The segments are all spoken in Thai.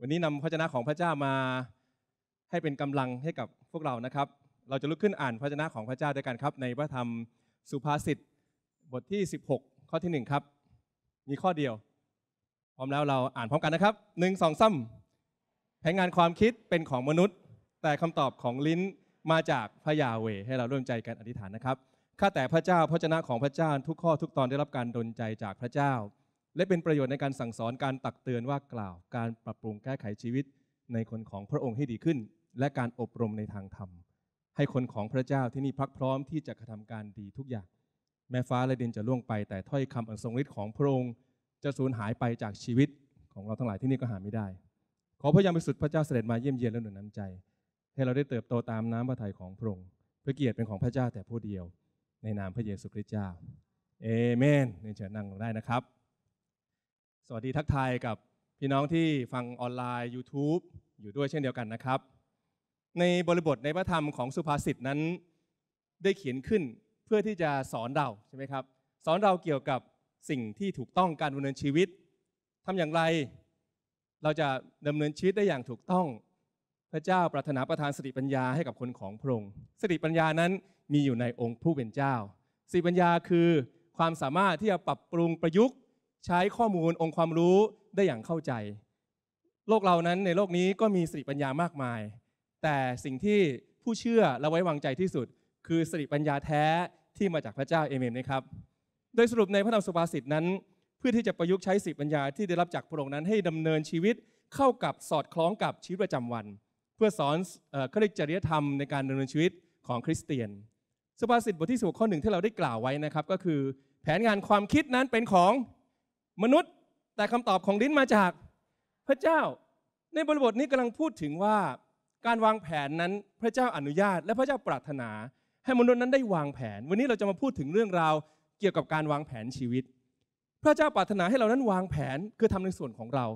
วันนี้นำพระชนะของพระเจ้ามาให้เป็นกำลังให้กับพวกเรานะครับ เราจะลุกขึ้นอ่านพระชนะของพระเจ้าด้วยกันครับ ในพระธรรมสุภาษิตบทที่ 16 ข้อที่1ครับ มีข้อเดียว พร้อมแล้วเราอ่านพร้อมกันนะครับหนึ่งสองซ้ำแผนงานความคิดเป็นของมนุษย์ แต่คำตอบของลิ้นมาจากพระยาเวให้เราร่วมใจกันอธิษฐานนะครับข้าแต่พระเจ้าพระชนะของพระเจ้าทุกข้อทุกตอนได้รับการดลใจจากพระเจ้าและเป็นประโยชน์ในการสั่งสอนการตักเตือนว่ากล่าวการปรับปรุงแก้ไขชีวิต ในคนของพระองค์ให้ดีขึ้น และการอบรมในทางธรรม ให้คนของพระเจ้าที่นี่พักพร้อมที่จะกระทำการดีทุกอย่าง แม้ฟ้าและดินจะล่วงไปแต่ถ้อยคำอันทรงฤทธิ์ของพระองค์ จะสูญหายไปจากชีวิตของเราทั้งหลายที่นี่ก็หาไม่ได้ ขอพระยามิสุดพระเจ้าเสด็จมาเยี่ยมเยียนและหนุนน้ำใจให้เราได้เติบโตตามน้ำพระทัยของพระองค์เพื่อเกียรติเป็นของพระเจ้าแต่ผู้เดียว ในนามพระเยซูคริสต์เจ้าเอเมนเชิญนั่งได้นะครับสวัสดีทักทายกับพี่น้องที่ฟังออนไลน์ YouTube อยู่ด้วยเช่นเดียวกันนะครับ ในบริบทในพระธรรมของสุภาษิตนั้น ได้เขียนขึ้นเพื่อที่จะสอนเราใช่ไหมครับสอนเราเกี่ยวกับสิ่งที่ถูกต้องการดำเนินชีวิต ทำอย่างไร เราจะดำเนินชีวิตได้อย่างถูกต้อง พระเจ้าประทานประทานสติปัญญาให้กับคนของพระองค์สติปัญญานั้นมีอยู่ในองค์ผู้เป็นเจ้าสติปัญญาคือความสามารถที่จะปรับปรุงประยุกต์ใช้ข้อมูลองค์ความรู้ได้อย่างเข้าใจ โลกเรานั้นในโลกนี้ก็มีสติปัญญามากมาย แต่สิ่งที่ผู้เชื่อและไว้วางใจที่สุด คือสติปัญญาแท้ที่มาจากพระเจ้าเอเมนนะครับ โดยสรุปในพระธรรมสุภาษิตนั้น เพื่อที่จะประยุกต์ใช้สติปัญญาที่ได้รับจากพระองค์นั้นให้ดำเนินชีวิต เข้ากับสอดคล้องกับชีวิตประจำวัน เพื่อสอนคริสจริยธรรมในการดำเนินชีวิตของคริสเตียน สุภาษิตบทที่สิบข้อหนึ่งที่เราได้กล่าวไว้นะครับก็คือแผนงานความคิดนั้นเป็นของมนุษย์แต่คำตอบของลิ้นมาจากพระเจ้า ในบริบทนี้กำลังพูดถึงว่า การวางแผนนั้นพระเจ้าอนุญาต และพระเจ้าปรารถนา ให้มนุษย์นั้นได้วางแผนวันนี้เราจะมาพูดถึงเรื่องราวเกี่ยวกับการวางแผนชีวิต พระเจ้าปรารถนาให้เรานั้นวางแผนคือทำในส่วนของเรา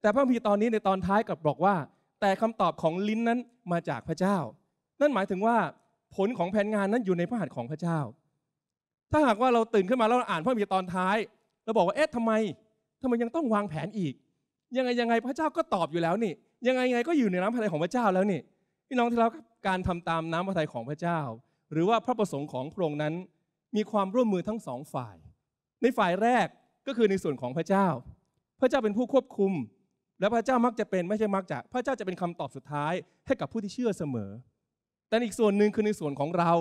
แต่พระพีตอนนี้ในตอนท้ายกับบอกว่า แต่คำตอบของลิ้นนั้นมาจากพระเจ้า นั่นหมายถึงว่า ผลของแผนงานนั้นอยู่ในพระหัตถ์ของพระเจ้า ถ้าหากว่าเราตื่นขึ้นมาแล้วอ่าน พระพีตอนท้ายเราบอกว่าเอ๊ะทำไมทำไมยังต้องวางแผนอีก ยังไงยังไงพระเจ้าก็ตอบอยู่แล้วนี่ ยังไงยังไงก็อยู่ในน้ำพระทัยของพระเจ้าแล้วนี่พี่น้องที่เราการทำตามน้ำพระทัยของพระเจ้า หรือว่าพระประสงค์ของพระองค์นั้นมีความร่วมมือทั้งสองฝ่าย ในฝ่ายแรกก็คือในส่วนของพระเจ้า พระเจ้าเป็นผู้ควบคุม และพระเจ้ามักจะเป็นไม่ใช่มักจะพระเจ้าจะเป็นคำตอบสุดท้ายให้กับผู้ที่เชื่อเสมอ แต่อีกส่วนหนึ่งคือในส่วนของเรา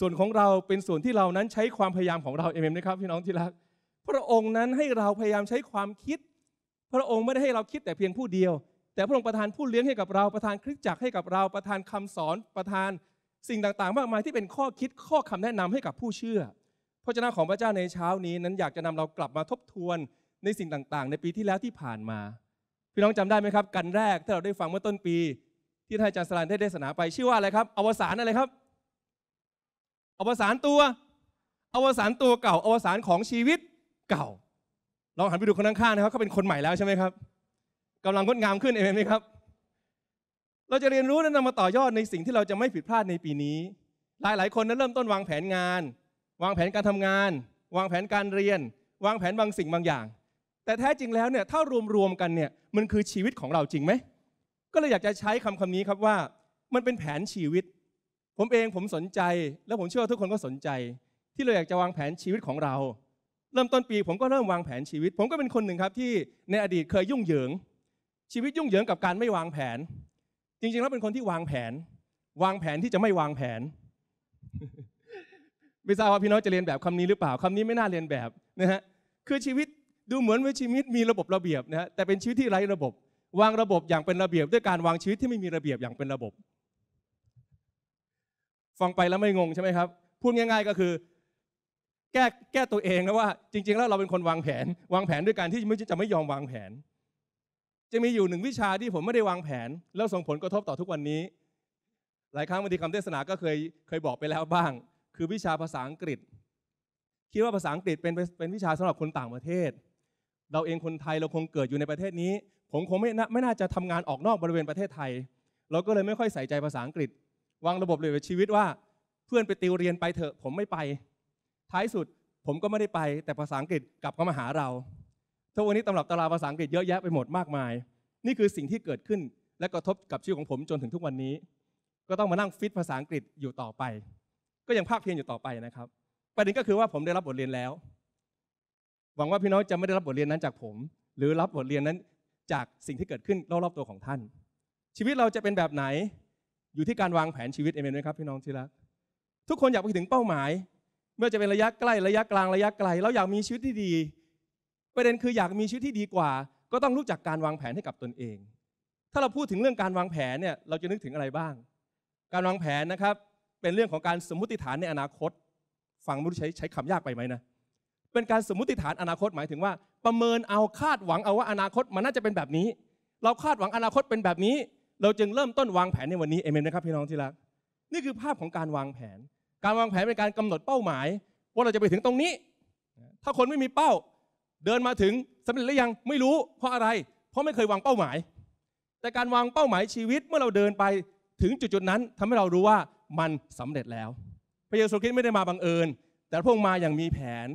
ส่วนของเราเป็นส่วนที่เรานั้นใช้ความพยายามของเราเอเมนไมครับพี่น้องที่รักพระองค์นั้นให้เราพยายามใช้ความคิด พระองค์ไม่ได้ให้เราคิดแต่เพียงผู้เดียว แต่พระองค์ประทานผู้เลี้ยงให้กับเราประทานคริสตจักรให้กับเราประทานคำสอนประทาน สิ่งต่างๆ มากมายที่เป็นข้อคิด ข้อคำแนะนำให้กับผู้เชื่อพระเจ้าของพระเจ้าในเช้านี้นั้นอยากจะนำเรากลับมาทบทวนในสิ่งต่างๆ ในปีที่แล้วที่ผ่านมา พี่น้องจำได้ไหมครับ กันแรกที่เราได้ฟังเมื่อต้นปี ที่ท่านอาจารย์สลานได้เดศสนาไปชื่อว่าอะไรครับอวสานอะไรครับอวสานตัวอวสานตัวเก่าอวสานของชีวิตเก่าเราหันไปดูคนข้างๆนะครับเขาเป็นคนใหม่แล้วใช่ไหมครับกำลังงดงามขึ้นเองไหมครับ เราจะเรียนรู้และนำมาต่อยอดในสิ่งที่เราจะไม่ผิดพลาดในปีนี้ หลายหลายคนนั้นเริ่มต้นวางแผนงาน วางแผนการทำงาน วางแผนการเรียน วางแผนบางสิ่งบางอย่าง แต่แท้จริงแล้วเนี่ยถ้ารวมๆกันเนี่ยมันคือชีวิตของเราจริงไหมก็เลยอยากจะใช้คำคำนี้ครับว่า มันเป็นแผนชีวิต ผมเองผมสนใจ และผมเชื่อว่าทุกคนก็สนใจ ที่เราอยากจะวางแผนชีวิตของเราเริ่มต้นปีผมก็เริ่มวางแผนชีวิตผมก็เป็นคนหนึ่งครับที่ในอดีตเคยยุ่งเหยิง ชีวิตยุ่งเหยิงกับการไม่วางแผน จริงๆแล้วเป็นคนที่วางแผน วางแผนที่จะไม่วางแผนไม่ทราบว่าพี่น้องจะเรียนแบบคำนี้หรือเปล่าคำนี้ไม่น่าเรียนแบบนะฮะคือชีวิตดูเหมือนว่าชีวิตมีระบบระเบียบนะฮะแต่เป็นชีวิตที่ไร้ระบบ วางระบบอย่างเป็นระเบียบด้วยการวางชีวิตที่ไม่มีระเบียบอย่างเป็นระบบฟังไปแล้วไม่งงใช่ไหมครับพูดง่าย ๆ ก็คือแก้แก้ตัวเองนะว่า จริงๆแล้วเราเป็นคนวางแผน วางแผนด้วยการที่ไม่จะไม่ยอมวางแผนจะมีอยู่หนึ่งวิชาที่ผมไม่ได้วางแผนแล้วส่งผลกระทบต่อทุกวันนี้ หลายครั้งบางทีคำเทศนาก็เคยเคยบอกไปแล้วบ้าง คือวิชาภาษาอังกฤษคิดว่าภาษาอังกฤษเป็นเป็นวิชาสำหรับคนต่างประเทศ เราเองคนไทยเราคงเกิดอยู่ในประเทศนี้ ผมคงไม่ไม่น่าจะทำงานออกนอกบริเวณประเทศไทย เราก็เลยไม่ค่อยใส่ใจภาษาอังกฤษ วางระบบเลยชีวิตว่า เพื่อนไปติวเรียนไปเถอะผมไม่ไปท้ายสุดผมก็ไม่ได้ไปแต่ภาษาอังกฤษกลับเข้ามาหาเราทุกวันนี้ตำรับตาราภาษาอังกฤษเยอะแยะไปหมดมากมาย นี่คือสิ่งที่เกิดขึ้นและกระทบกับชีวิตของผมจนถึงทุกวันนี้ ก็ต้องมานั่งฟิตภาษาอังกฤษอยู่ต่อไป ก็ยังภาคเพียรอยู่ต่อไปนะครับ ประเด็นก็คือว่าผมได้รับบทเรียนแล้ว หวังว่าพี่น้องจะไม่ได้รับบทเรียนนั้นจากผม หรือรับบทเรียนนั้นจากสิ่งที่เกิดขึ้นรอบๆตัวของท่าน ชีวิตเราจะเป็นแบบไหน อยู่ที่การวางแผนชีวิตเองไหมครับพี่น้องที่รักทุกคนอยากไปถึงเป้าหมายไม่ว่าจะเป็นระยะใกล้ระยะกลางระยะไกลเราอยากมีชีวิตที่ดี ประเด็นคืออยากมีชีวิตที่ดีกว่า ก็ต้องรู้จักการวางแผนให้กับตนเอง ถ้าเราพูดถึงเรื่องการวางแผนเนี่ยเราจะนึกถึงอะไรบ้าง การวางแผนนะครับเป็นเรื่องของการสมมติฐานในอนาคตฟังไม่รู้ใช้ใช้คำยากไปไหมนะเป็นการสมมติฐานอนาคตหมายถึงว่า ประเมินเอาคาดหวังเอาว่าอนาคตมันน่าจะเป็นแบบนี้ เราคาดหวังอนาคตเป็นแบบนี้ เราจึงเริ่มต้นวางแผนในวันนี้เอเมนนะครับพี่น้องที่รักนี่คือภาพของการวางแผนการวางแผนเป็นการกำหนดเป้าหมาย ว่าเราจะไปถึงตรงนี้ ถ้าคนไม่มีเป้าเดินมาถึงสำเร็จหรือยังไม่รู้ เพราะอะไร เพราะไม่เคยวางเป้าหมาย แต่การวางเป้าหมายชีวิตเมื่อเราเดินไปถึงจุดจุดนั้น ทำให้เรารู้ว่ามันสำเร็จแล้ว พระเยซูคริสต์ไม่ได้มาบังเอิญแต่พระองค์มาอย่างมีแผน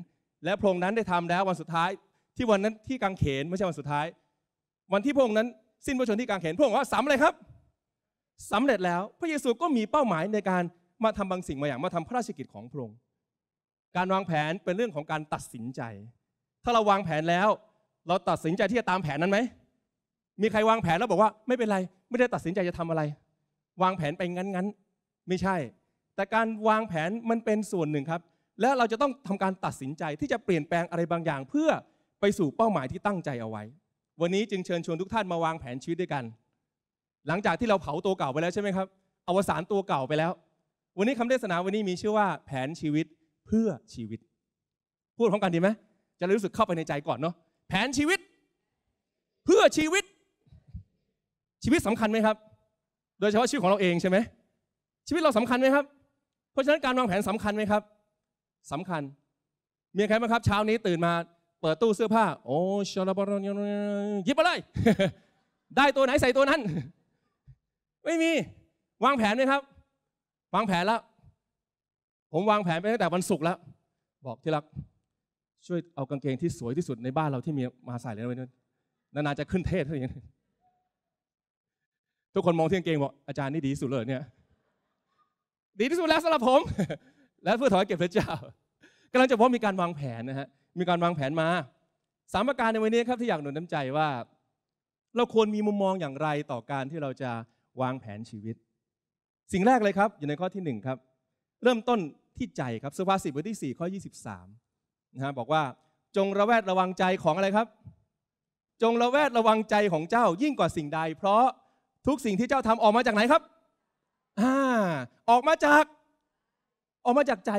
และพระองค์นั้นได้ทำแล้ววันสุดท้ายที่วันนั้นที่กางเขนไม่ใช่วันสุดท้าย วันที่พระองค์นั้น สิ้นพระชนที่กางเขนพระองค์ว่าสำเร็จครับสำเร็จแล้วพระเยซูก็มีเป้าหมายในการมาทำบางสิ่งบางอย่างมาทำพระราชกิจของพระองค์ การวางแผนเป็นเรื่องของการตัดสินใจ ถ้าเราวางแผนแล้ว เราตัดสินใจที่จะตามแผนนั้นไหม มีใครวางแผนแล้วบอกว่า ไม่เป็นไร ไม่ได้ตัดสินใจจะทำอะไร วางแผนไปงั้นๆ ไม่ใช่ แต่การวางแผนมันเป็นส่วนหนึ่งครับ และเราจะต้องทำการตัดสินใจที่จะเปลี่ยนแปลงอะไรบางอย่างเพื่อไปสู่เป้าหมายที่ตั้งใจเอาไว้ วันนี้จึงเชิญชวนทุกท่านมาวางแผนชีวิตด้วยกัน หลังจากที่เราเผาตัวเก่าไปแล้วใช่ไหมครับอวสานตัวเก่าไปแล้ววันนี้คำเทศนาวันนี้มีชื่อว่าแผนชีวิตเพื่อชีวิต พูดพร้อมกันดีไหมจะรู้สึกเข้าไปในใจก่อนเนาะแผนชีวิต เพื่อชีวิต ชีวิตสำคัญไหมครับ โดยเฉพาะชีวิตของเราเองใช่ไหมชีวิตเราสำคัญไหมครับ เพราะฉะนั้นการวางแผนสำคัญไหมครับ สำคัญมีใครบ้างครับ เช้านี้ตื่นมา เปิดตู้เสื้อผ้าโอ้ชลบรอลยิบอะเลยได้ตัวไหนใส่ตัวนั้น ไม่มี วางแผนไหมครับวางแผนแล้วผมวางแผนไปตั้งแต่วันศุกร์แล้วบอกที่รัก ช่วยเอากางเกงที่สวยที่สุดในบ้านเราที่มีมาใส่เลยนะเว้ยนานๆจะขึ้นเทศเท่านี้ทุกคนมองที่กางเกงบอกอาจารย์นี่ดีสุดเลยเนี่ย ดีที่สุดแล้วสำหรับผมและเพื่อถอยเก็บพระเจ้ากำลังจะพบมีการวางแผนนะฮะมีการวางแผนมาสามประการในวันนี้ครับที่อยากหนุนน้ำใจว่า เราควรมีมุมมองอย่างไรต่อการที่เราจะวางแผนชีวิตสิ่งแรกเลยครับอยู่ในข้อที่1ครับเริ่มต้นที่ใจครับสุภาษิตบทที่4ข้อ 23นะฮะบอกว่า จงระแวดระวังใจของอะไรครับ จงระแวดระวังใจของเจ้ายิ่งกว่าสิ่งใด เพราะทุกสิ่งที่เจ้าทำออกมาจากไหนครับอ่าออกมาจาก ออกมาจากใจ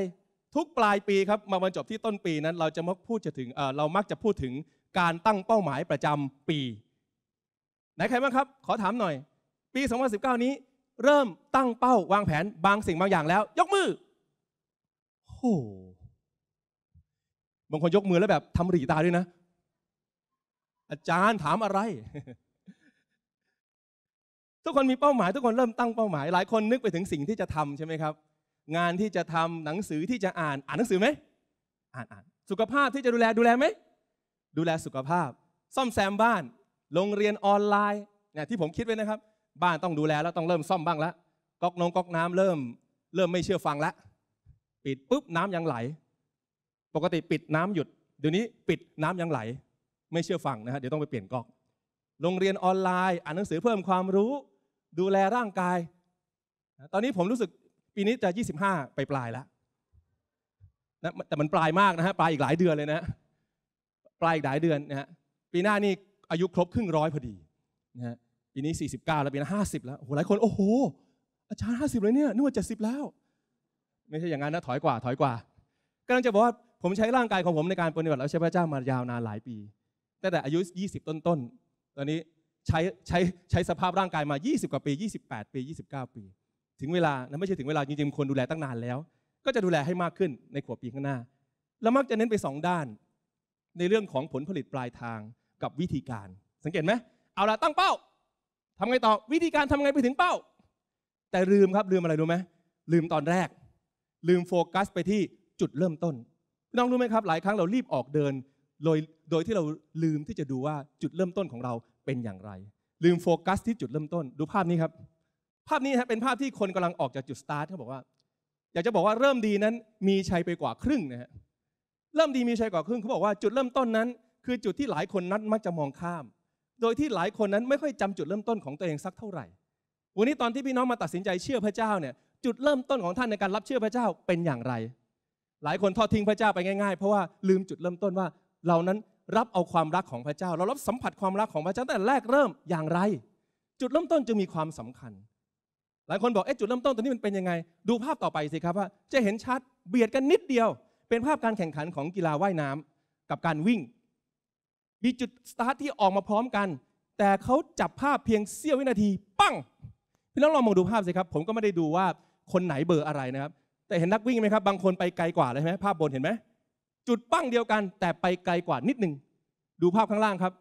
ทุกปลายปีครับมาบรรจบที่ต้นปีนั้น เราจะมักพูดจะถึงเรามักจะพูดถึงการตั้งเป้าหมายประจำปี ไหนใครบ้างครับ ขอถามหน่อย ปี 2019 นี้เริ่มตั้งเป้าวางแผนบางสิ่งบางอย่างแล้ว ยกมือโอ้บางคนยกมือแล้วแบบทำหลีตาด้วยนะ อาจารย์ถามอะไร ทุกคนมีเป้าหมายทุกคนเริ่มตั้งเป้าหมายหลายคน นึกไปถึงสิ่งที่จะทำใช่ไหมครับ งานที่จะทำหนังสือที่จะอ่าน อ่านหนังสือไหม อ่านอ่าน สุขภาพที่จะดูแลดูแลไหมดูแลสุขภาพ ซ่อมแซมบ้าน โรงเรียนออนไลน์เนี่ย ที่ผมคิดไว้นะครับบ้านต้องดูแลแล้วต้องเริ่มซ่อมบ้างแล้วก๊อกน้องก๊อกน้ำ เริ่ม เริ่มไม่เชื่อฟังแล้วปิดปุ๊บน้ำยังไหล ปกติปิดน้ำหยุด เดี๋ยวนี้ปิดน้ำยังไหล ไม่เชื่อฟังนะฮะเดี๋ยวต้องไปเปลี่ยนก๊อกโรงเรียนออนไลน์อ่านหนังสือเพิ่มความรู้ ดูแลร่างกาย ตอนนี้ผมรู้สึกปีนี้จะ25ไปปลายแล้วนะแต่มันปลายมากนะฮะปลายอีกหลายเดือนเลยนะปลายอีกหลายเดือนนะฮะปีหน้านี่อายุครบครึ่งร้อยพอดีนะฮะปีนี้49แล้วปีนี้ห้าสิบแล้วโอ้โหหลายคนโอ้โหอาจารย์ห้าสิบเลยเนี่ยนึกว่าเจ็ดสิบแล้วไม่ใช่อย่างนั้นนะถอยกว่าถอยกว่ากำลังจะบอกว่าผมใช้ร่างกายของผมในการปฏิบัติแล้วใช้พระเจ้ามายาวนานหลายปีตั้งแต่อายุ 20 ต้นต้นตอนนี้ใช้ใช้ใช้สภาพร่างกายมา 20 กว่าปี 28 ปี 29 ปี ถึงเวลา้วไม่ใช่ถึงเวลาจริงๆคนดูแลตั้งนานแล้ว ก็จะดูแลให้มากขึ้นในขวบปีข้างหน้าล้วมักจะเน้นไป 2 ด้าน ในเรื่องของผลผลิตปลายทางกับวิธีการสังเกตไหมเอาละตั้งเป้าทำไงต่อ วิธีการทำไงไปถึงเป้า แต่ลืมครับลืมอะไรรู้ไหม ลืมตอนแรก ลืมโฟกัส ไปที่จุดเริ่มต้นน้องรู้ไหมครับ หลายครั้งเรารีบออกเดินโดยโดยที่เราลืมที่จะดูว่าจุดเริ่มต้นของเราเป็นอย่างไร ลืมโฟกัสที่จุดเริ่มต้นดูภาพนี้ครับ ภาพนี้ฮะเป็นภาพที่คนกำลังออกจากจุดสตาร์ทเขาบอกว่า อยากจะบอกว่าเริ่มดีนั้นมีชัยไปกว่าครึ่งนะฮะเริ่มดีมีชัยกว่าครึ่ง เขาบอกว่าจุดเริ่มต้นนั้น คือจุดที่หลายคนนัดมักจะมองข้ามโดยที่หลายคนนั้นไม่ค่อยจำจุดเริ่มต้นของตัวเองสักเท่าไหร่ วันนี้ตอนที่พี่น้องมาตัดสินใจเชื่อพระเจ้าเนี่ย จุดเริ่มต้นของท่านในการรับเชื่อพระเจ้าเป็นอย่างไร หลายคนทอดทิ้งพระเจ้าไปง่ายๆ เพราะว่าลืมจุดเริ่มต้นว่าเรานั้นรับเอาความรักของพระเจ้า เรารับสัมผัสความรักของพระเจ้าแต่แรกเริ่มอย่างไร จุดเริ่มต้นจึงมีความสำคัญ หลายคนบอกเอ๊ะจุดเริ่มต้นตอนนี้มันเป็นยังไง ดูภาพต่อไปสิครับว่าจะเห็นชัดเบียดกันนิดเดียว เป็นภาพการแข่งขันของกีฬาว่ายน้ำ กับการวิ่งมีจุดสตาร์ทที่ออกมาพร้อมกัน แต่เขาจับภาพเพียงเสี้ยววินาทีปั้งพี่น้องลองมองดูภาพสิครับ ผมก็ไม่ได้ดูว่าคนไหนเบอร์อะไรนะครับ แต่เห็นนักวิ่งไหมครับ บางคนไปไกลกว่าเลยใช่ไหมภาพบนเห็นไหมจุดปั้งเดียวกัน แต่ไปไกลกว่านิดหนึ่งดูภาพข้างล่างครับ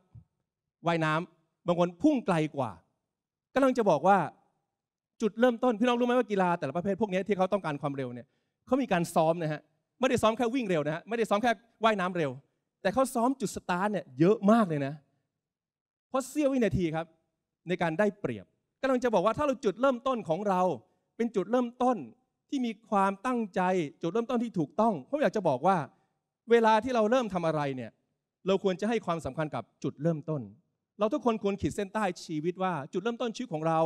ว่ายน้ำบางคนพุ่งไกลกว่า กำลังจะบอกว่า จุดเริ่มต้นพี่น้องรู้ไหมว่ากีฬาแต่ละประเภทพวกนี้ที่เขาต้องการความเร็วเนี่ยเขามีการซ้อมนะฮะไม่ได้ซ้อมแค่วิ่งเร็วนะฮะไม่ได้ซ้อมแค่ว่ายน้ำเร็วแต่เขาซ้อมจุดสตาร์ทเนี่ยเยอะมากเลยนะ เพราะเสี้ยววินาทีครับ ในการได้เปรียบกำลังจะบอกว่าถ้าเราจุดเริ่มต้นของเรา เป็นจุดเริ่มต้นที่มีความตั้งใจจุดเริ่มต้นที่ถูกต้องผมอยากจะบอกว่าเวลาที่เราเริ่มทำอะไรเนี่ย เราควรจะให้ความสำคัญกับจุดเริ่มต้น เราทุกคนควรขีดเส้นใต้ชีวิตว่า จุดเริ่มต้นชีวิตของเรา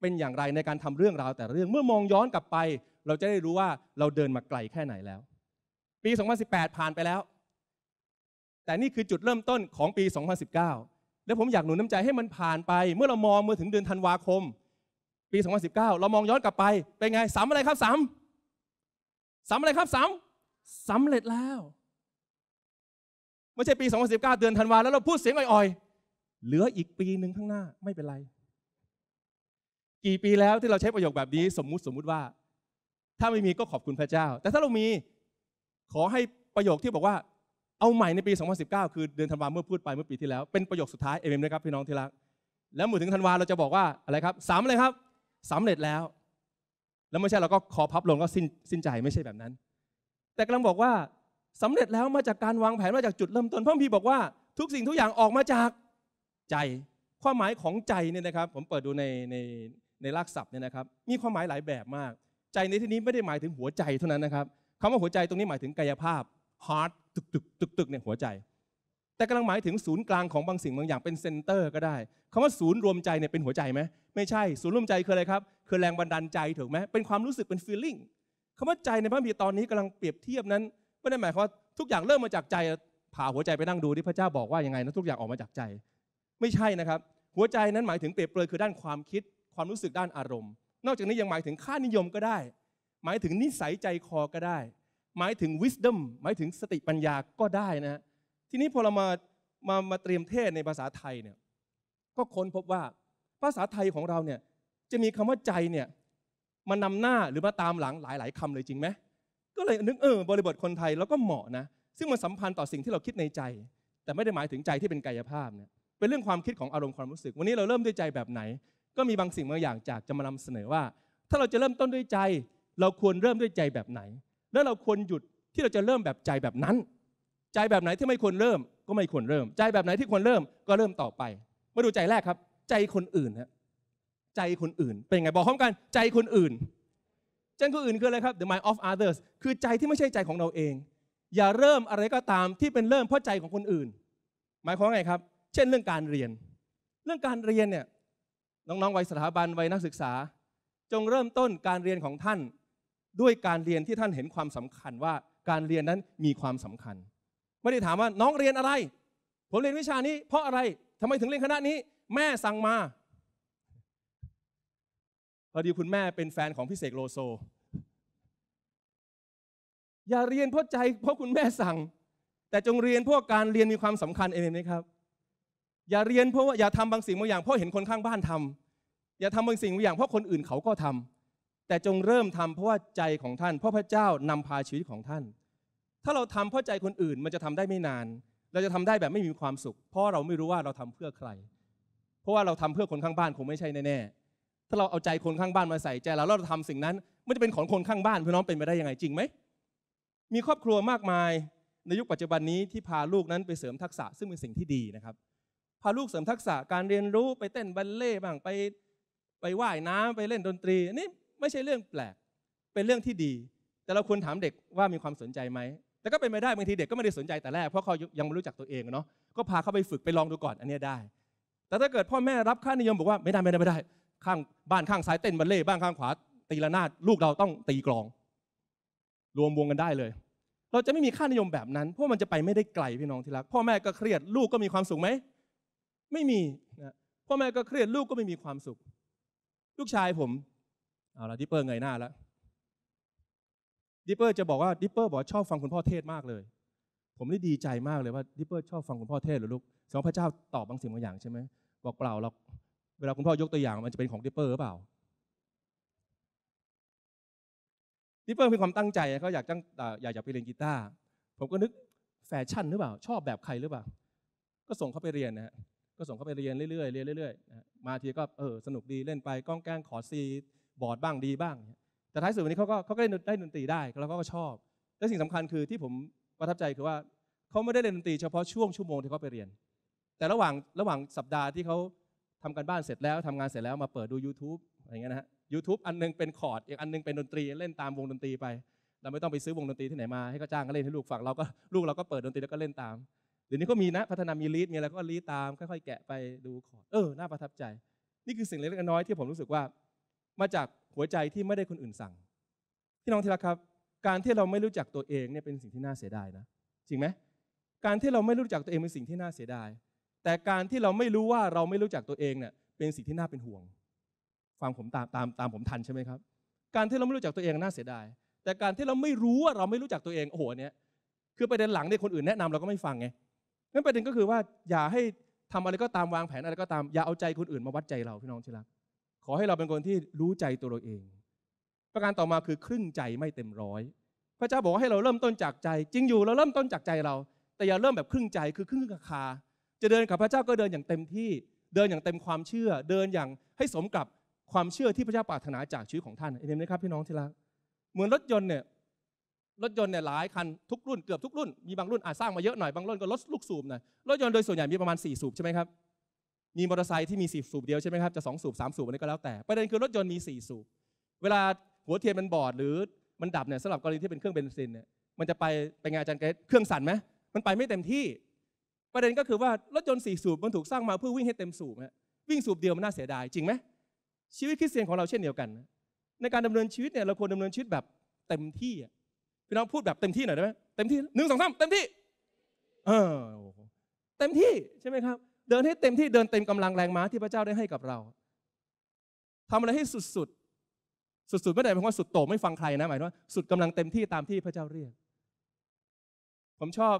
เป็นอย่างไรในการทำเรื่องราวแต่เรื่องเมื่อมองย้อนกลับไป เราจะได้รู้ว่าเราเดินมาไกลแค่ไหนแล้ว ปี 2018 ผ่านไปแล้วแต่นี่คือจุดเริ่มต้นของปี 2019 และผมอยากหนุนน้ำใจให้มันผ่านไป เมื่อเรามองมาถึงเดือนธันวาคม ปี 2019 เรามองย้อนกลับไปเป็นไงสามอะไรครับสามสามอะไรครับสามสำเร็จแล้วไม่ใช่ปี 2019 เดือนธันวาแล้วเราพูดเสียงอ่อยๆ เหลืออีกปีหนึ่งข้างหน้าไม่เป็นไร กี่ปีแล้วที่เราใช้ประโยคแบบนี้ สมมุติสมมุติว่า ถ้าไม่มีก็ขอบคุณพระเจ้า แต่ถ้าเรามีขอให้ประโยคที่บอกว่าเอาใหม่ในปี 2019 คือเดือนธันวาเมื่อพูดไปเมื่อปีที่แล้ว เป็นประโยคสุดท้ายเอเมเไหมครับพี่น้องที่รัก แล้วเมื่อถึงธันวาเราจะบอกว่าอะไรครับสามอะไครับสำเร็จแล้ว แล้วไม่ใช่เราก็ขอพับลงก็สิ้นสิ้นใจไม่ใช่แบบนั้น แต่กำลังบอกว่าสำเร็จแล้วมาจากการวางแผนมาจากจุดเริ่มต้นพระพีบอกว่าทุกสิ่งทุกอย่างออกมาจากใจ ความหมายของใจเนี่ยนะครับผมเปิดดูในในในรากศัพท์เนี่ยนะครับมีความหมายหลายแบบมาก ใจในที่นี้ไม่ได้หมายถึงหัวใจเท่านั้นนะครับคำว่าหัวใจตรงนี้หมายถึงกายภาพ heart ตึก ตึก ตึก ตึก เนี่ย หัวใจ แต่กำลังหมายถึงศูนย์กลางของบางสิ่งบางอย่างเป็นเซนเตอร์ก็ได้ คำว่าศูนย์รวมใจเนี่ยเป็นหัวใจไหมไม่ใช่ ศูนย์รวมใจคืออะไรครับ คือแรงบันดาลใจถูกไหมเป็นความรู้สึกเป็น feeling คำว่าใจในพระบีตอนนี้กำลังเปรียบเทียบนั้นไม่ได้หมายความว่าทุกอย่างเริ่มมาจากใจ ผ่าหัวใจไปนั่งดูที่พระเจ้าบอกว่ายังไงนะทุกอย่างออกมาจากใจ ไม่ใช่นะครับหัวใจนั้นหมายถึงเปรียบเปรยคือด้านความคิด ความรู้สึกด้านอารมณ์ นอกจากนี้ยังหมายถึงค่านิยมก็ได้ หมายถึงนิสัยใจคอก็ได้หมายถึง wisdom หมายถึงสติปัญญาก็ได้นะ ทีนี้พอเรามามามาเตรียมเทศในภาษาไทยเนี่ย ก็ค้นพบว่าภาษาไทยของเราเนี่ยจะมีคำว่าใจเนี่ย มานำหน้าหรือมาตามหลังหลายๆคำเลยจริงไหม ก็เลยนึกเออบริบทคนไทย แล้วก็เหมาะนะ ซึ่งมันสัมพันธ์ต่อสิ่งที่เราคิดในใจ แต่ไม่ได้หมายถึงใจที่เป็นกายภาพเนี่ย เป็นเรื่องความคิดของอารมณ์ความรู้สึก วันนี้เราเริ่มด้วยใจแบบไหน ก็มีบางสิ่งบางอย่างจากจะมานำเสนอว่า ถ้าเราจะเริ่มต้นด้วยใจ เราควรเริ่มด้วยใจแบบไหนแล้วเราควรหยุดที่เราจะเริ่มแบบใจแบบนั้น ใจแบบไหนที่ไม่ควรเริ่ม ก็ไม่ควรเริ่ม ใจแบบไหนที่ควรเริ่มก็เริ่มต่อไป มาดูใจแรกครับ ใจคนอื่นฮะใจคนอื่น เป็นไงบอกพร้อมกัน ใจคนอื่นใจคนอื่นคืออะไรครับ the mind of others คือใจที่ไม่ใช่ใจของเราเอง อย่าเริ่มอะไรก็ตามที่เป็นเริ่มเพราะใจของคนอื่น หมายความไงครับ เช่นเรื่องการเรียน เรื่องการเรียนเนี่ยน้องๆวัยสถาบันวัยนักศึกษา จงเริ่มต้นการเรียนของท่านด้วยการเรียนที่ท่านเห็นความสำคัญว่าการเรียนนั้นมีความสำคัญ ไม่ได้ถามว่า น้องเรียนอะไรผมเรียนวิชานี้ เพราะอะไร ทำไมถึงเรียนคณะนี้ แม่สั่งมาพอดีคุณแม่เป็นแฟนของพี่เสกโลโซ อย่าเรียนเพราะใจเพราะคุณแม่สั่ง แต่จงเรียนเพราะการเรียนมีความสำคัญเองนะครับอย่าเรียนเพราะว่าอย่าทำบางสิ่งบางอย่างเพราะเห็นคนข้างบ้านทำ อย่าทำบางสิ่งบางอย่างเพราะคนอื่นเขาก็ทำแต่จงเริ่มทำเพราะว่าใจของท่านเพราะพระเจ้านำพาชีวิตของท่าน ถ้าเราทำเพราะใจคนอื่นมันจะทำได้ไม่นาน เราจะทำได้แบบไม่มีความสุข เพราะเราไม่รู้ว่าเราทำเพื่อใคร เพราะว่าเราทำเพื่อคนข้างบ้านคงไม่ใช่แน่ๆ ถ้าเราเอาใจคนข้างบ้านมาใส่ใจ เราแล้วเราทำสิ่งนั้น มันจะเป็นของคนข้างบ้านพี่น้องเป็นไปได้ยังไงจริงไหม มีครอบครัวมากมาย ในยุคปัจจุบันนี้ที่พาลูกนั้นไปเสริมทักษะซึ่งเป็นสิ่งที่ดีนะครับ พาลูกเสริมทักษะการเรียนรู้ไปเต้นบัลเล่บ้างไปไปว่ายน้ำไปเล่นดนตรีนี่ไม่ใช่เรื่องแปลก เป็นเรื่องที่ดี แต่เราควรถามเด็กว่ามีความสนใจไหม แต่ก็เป็นไปได้บางทีเด็กก็ไม่ได้สนใจแต่แรก เพราะเขายังไม่รู้จักตัวเองเนาะ ก็พาเขาไปฝึกไปลองดูก่อน อันนี้ได้ แต่ถ้าเกิดพ่อแม่รับค่านิยมบอกว่าไม่ได้ไม่ได้ไม่ได้ ข้างบ้านข้างซ้ายเต้นบัลเล่บ้านข้างขวา ตีระนาด ลูกเราต้องตีกลอง รวมวงกันได้เลย เราจะไม่มีค่านิยมแบบนั้น เพราะมันจะไปไม่ได้ไกลพี่น้องที่รักพ่อแม่ก็เครียด ลูกก็มีความสุขไหมไม่มีนะพ่อแม่ก็เครียด ลูกก็ไม่มีความสุข ลูกชายผมเอาละดิปเปอร์เงยหน้าแล้วดิปเปอร์จะบอกว่าดิปเปอร์บอกชอบฟังคุณพ่อเทศมากเลย ผมนี่ดีใจมากเลยว่าดิปเปอร์ชอบฟังคุณพ่อเทศหรือลูกสองพระเจ้าตอบบางสิ่งบางอย่างใช่ไหมบอกเปล่าหรอก เวลาคุณพ่อยกตัวอย่าง มันจะเป็นของดิปเปอร์หรือเปล่าดิปเปอร์มีความตั้งใจเขาอยากตั้งอยากจะไปเรียนกีตาร์ผมก็นึกแฟชั่นหรือเปล่า ชอบแบบใครหรือเปล่าก็ส่งเขาไปเรียนนะฮะก็ส่งเขาไปเรียนเรื่อยๆเรียนเรื่อยๆมาทีก็เออสนุกดีเล่นไป ก้องแกงขอซีบอดบ้างดีบ้าง แต่ท้ายสุดวันนี้เขาก็เขาก็ได้ดนตรีได้แล้วเขาก็ชอบ และสิ่งสำคัญคือที่ผมประทับใจคือว่าเขาไม่ได้เล่นดนตรี เฉพาะช่วงชั่วโมงที่เขาไปเรียน แต่ระหว่างระหว่างสัปดาห์ที่เขาทำการบ้านเสร็จแล้วทำงานเสร็จแล้วมาเปิดดู YouTube อะไรเงี้ยนะฮะยูทูบอันนึงเป็นคอร์ดอีกอันนึงเป็นดนตรีเล่นตามวงดนตรีไปเราไม่ต้องไปซื้อวงดนตรีที่ไหนมา ให้เขาจ้างก็เล่นให้ลูกฟังเราก็ลูกเราก็เปิดดนตรีแล้วก็เล่นตามเดี๋ยวนี้ก็มีนะพัฒนามีลีดมีอะไรก็ลีดตามค่อยๆแกะไปดูคอร์ดเออน่าประทับใจ นี่คือสิ่งเล็กๆน้อยที่ผมรู้สึกว่ามาจากหัวใจที่ไม่ได้คนอื่นสั่ง พี่น้องที่รักครับ การที่เราไม่รู้จักตัวเองเนี่ยเป็นสิ่งที่น่าเสียดายนะจริงไหมการที่เราไม่รู้จักตัวเองเป็นสิ่งที่น่าเสียดายแต่การที่เราไม่รู้ว่าเราไม่รู้จักตัวเองเนี่ยเป็นสิ่งที่น่าเป็นห่วง ฟังผมตามตามตามผมทันใช่ไหมครับ การที่เราไม่รู้จักตัวเองน่าเสียดายแต่การที่เราไม่รู้ว่าเราไม่รู้จักตัวเองโอ้โหเนี่ยคือประเด็นหลังเนี่ยคนอื่นแนะนำเราก็ไม่ฟังไงนั่นประเด็นก็คือว่าอย่าให้ทำอะไรก็ตามวางแผนอะไรก็ตามอย่าเอาใจคนอื่นมาวัดใจเราพี่น้องที่รักขอให้เราเป็นคนที่รู้ใจตัวเราเอง ประการต่อมาคือครึ่งใจไม่เต็มร้อย พระเจ้าบอกว่าให้เราเริ่มต้นจากใจ จริงอยู่เราเริ่มต้นจากใจเรา แต่อย่าเริ่มแบบครึ่งใจคือครึ่งคาจะเดินกับพระเจ้าก็เดินอย่างเต็มที่ เดินอย่างเต็มความเชื่อ เดินอย่างให้สมกับความเชื่อที่พระเจ้าปรารถนาจากชีวิตของท่านเห็นไหมครับพี่น้องที่รัก เหมือนรถยนต์เนี่ยรถยนต์เนี่ยหลายคันทุกรุ่นเกือบทุกรุ่น มีบางรุ่นอาจสร้างมาเยอะหน่อยบางรุ่นก็ลดลูกสูบหน่อยรถยนต์โดยส่วนใหญ่มีประมาณ4สูบใช่ไหมครับมีมอเตอร์ไซค์ที่มีสี่สูบเดียวใช่ไหมครับจะสองสูบสามสูบอะไรก็แล้วแต่ประเด็นคือรถยนต์มีสี่สูบ เวลาหัวเทียนมันบอดหรือมันดับเนี่ยสำหรับกรณีที่เป็นเครื่องเบนซินเนี่ยมันจะไปไปงานอาจารย์เกเครื่องสั่นไหมมันไปไม่เต็มที่ ประเด็นก็คือว่า รถยนต์สี่สูบมันถูกสร้างมาเพื่อวิ่งให้เต็มสูบฮะวิ่งสูบเดียวมันน่าเสียดายจริงไหมชีวิตคริสเตียนของเราเช่นเดียวกัน ในการดำเนินชีวิตเนี่ยเราควรดำเนินชีวิตแบบเต็มที่พี่น้องพูดแบบเต็มที่หน่อยได้ไหมเต็มที่หนึ่งสองสามเต็มที่เออเต็มที่ใช่ไหมครับเดินให้เต็มที่ เดินเต็มกำลังแรงม้าที่พระเจ้าได้ให้กับเราทำอะไรให้สุดๆ สุดๆไม่ได้หมายคว่าสุดโต่งไม่ฟังใครนะหมายว่าสุดกำลังเต็มที่ ตามที่พระเจ้าเรียก ผมชอบ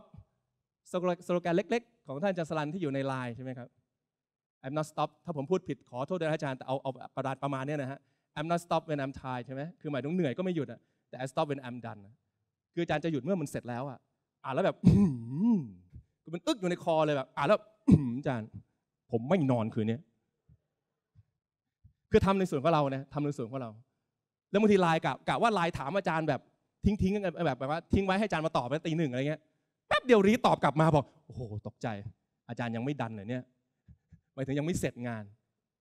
สโลแกนเล็กๆ ของท่านจัสลันที่อยู่ในไลน์ใช่ไหมครับ I'm not stop ถ้าผมพูดผิด ขอโทษด้วยอาจารย์แต่เอาเอาประดาษประมาณนี้นะฮะ I'm not stop when I'm tired ใช่ไหมคือหมายถึงเหนื่อยก็ไม่หยุดอะแต่ I stop when I'm done คืออาจารย์จะหยุดเมื่อมันเสร็จแล้วอะอ่านแล้วแบบมันอึกอยู่ในคอเลยแบบอ่านแล้วอาจารย์ผมไม่นอนคืนนี้คือทำในส่วนของเรานะทำในส่วนของเรา แล้วบางทีไลน์กะกะว่าไลน์ถามอาจารย์แบบทิ้งทิ้งกันแบบแบบว่าทิ้งไว้ให้อาจารย์มาตอบไปตีหนึ่งอะไรเงี้ยแป๊บเดียวรีตอบกลับมาบอก โอ้โหตกใจ อาจารย์ยังไม่ดันเลยเนี่ยหมายถึงยังไม่เสร็จงาน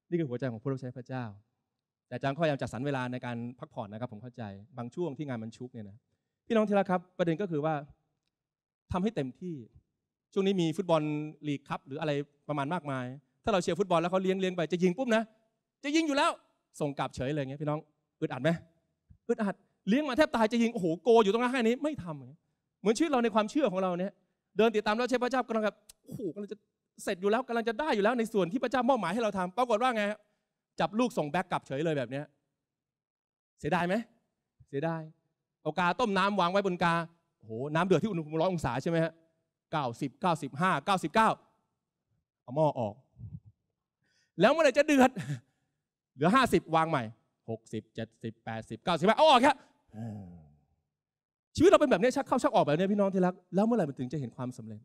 นี่คือหัวใจของผู้รับใช้พระเจ้าแต่อาจารย์พยายามจัดสรรเวลาในการพักผ่อนนะครับ ผมเข้าใจบางช่วงที่งานมันชุกเนี่ยนะพี่น้องที่รักครับประเด็นก็คือว่า ทำให้เต็มที่ช่วงนี้มีฟุตบอลลีกครับหรืออะไรประมาณมากมาย ถ้าเราเชียร์ฟุตบอลแล้วเขาเลี้ยงเลี้ยงไปจะยิงปุ๊บนะ จะยิงอยู่แล้ว ส่งกลับเฉยเลยเงี้ยพี่น้องอึดอัดไหมอึดอัด เลี้ยงมาแทบตายจะยิงโอ้โห โกอยู่ตรงนั้นแค่นี้ ไม่ทำเหมือนชีวิตเราในความเชื่อของเราเนี่ยเดินติดตามแล้วใช้พระเจ้ากำลังแบบโอ้โหกำลังจะเสร็จอยู่แล้วกำลังจะได้อยู่แล้วในส่วนที่พระเจ้ามอบหมายให้เราทำ ปรากฏว่าไงจับลูกส่งแบ็กกลับเฉยเลยแบบเนี้ยเสียดายไหมเสียดายเอากาต้มน้ำวางไว้บนกาโอ้โหน้ำเดือดที่อุณหภูมิร้อยองศาใช่ไหมฮะ90 95 99เอาหม้อออก แล้วเมื่อไหร่จะเดือดเหลือ50วางใหม่60 70 80 90เอาออกครับชีวิตเราเป็นแบบนี้ชักเข้าชักออกแบบนี้พี่น้องที่รักแล้วเมื่อไหร่มันถึงจะเห็นความสำเร็จ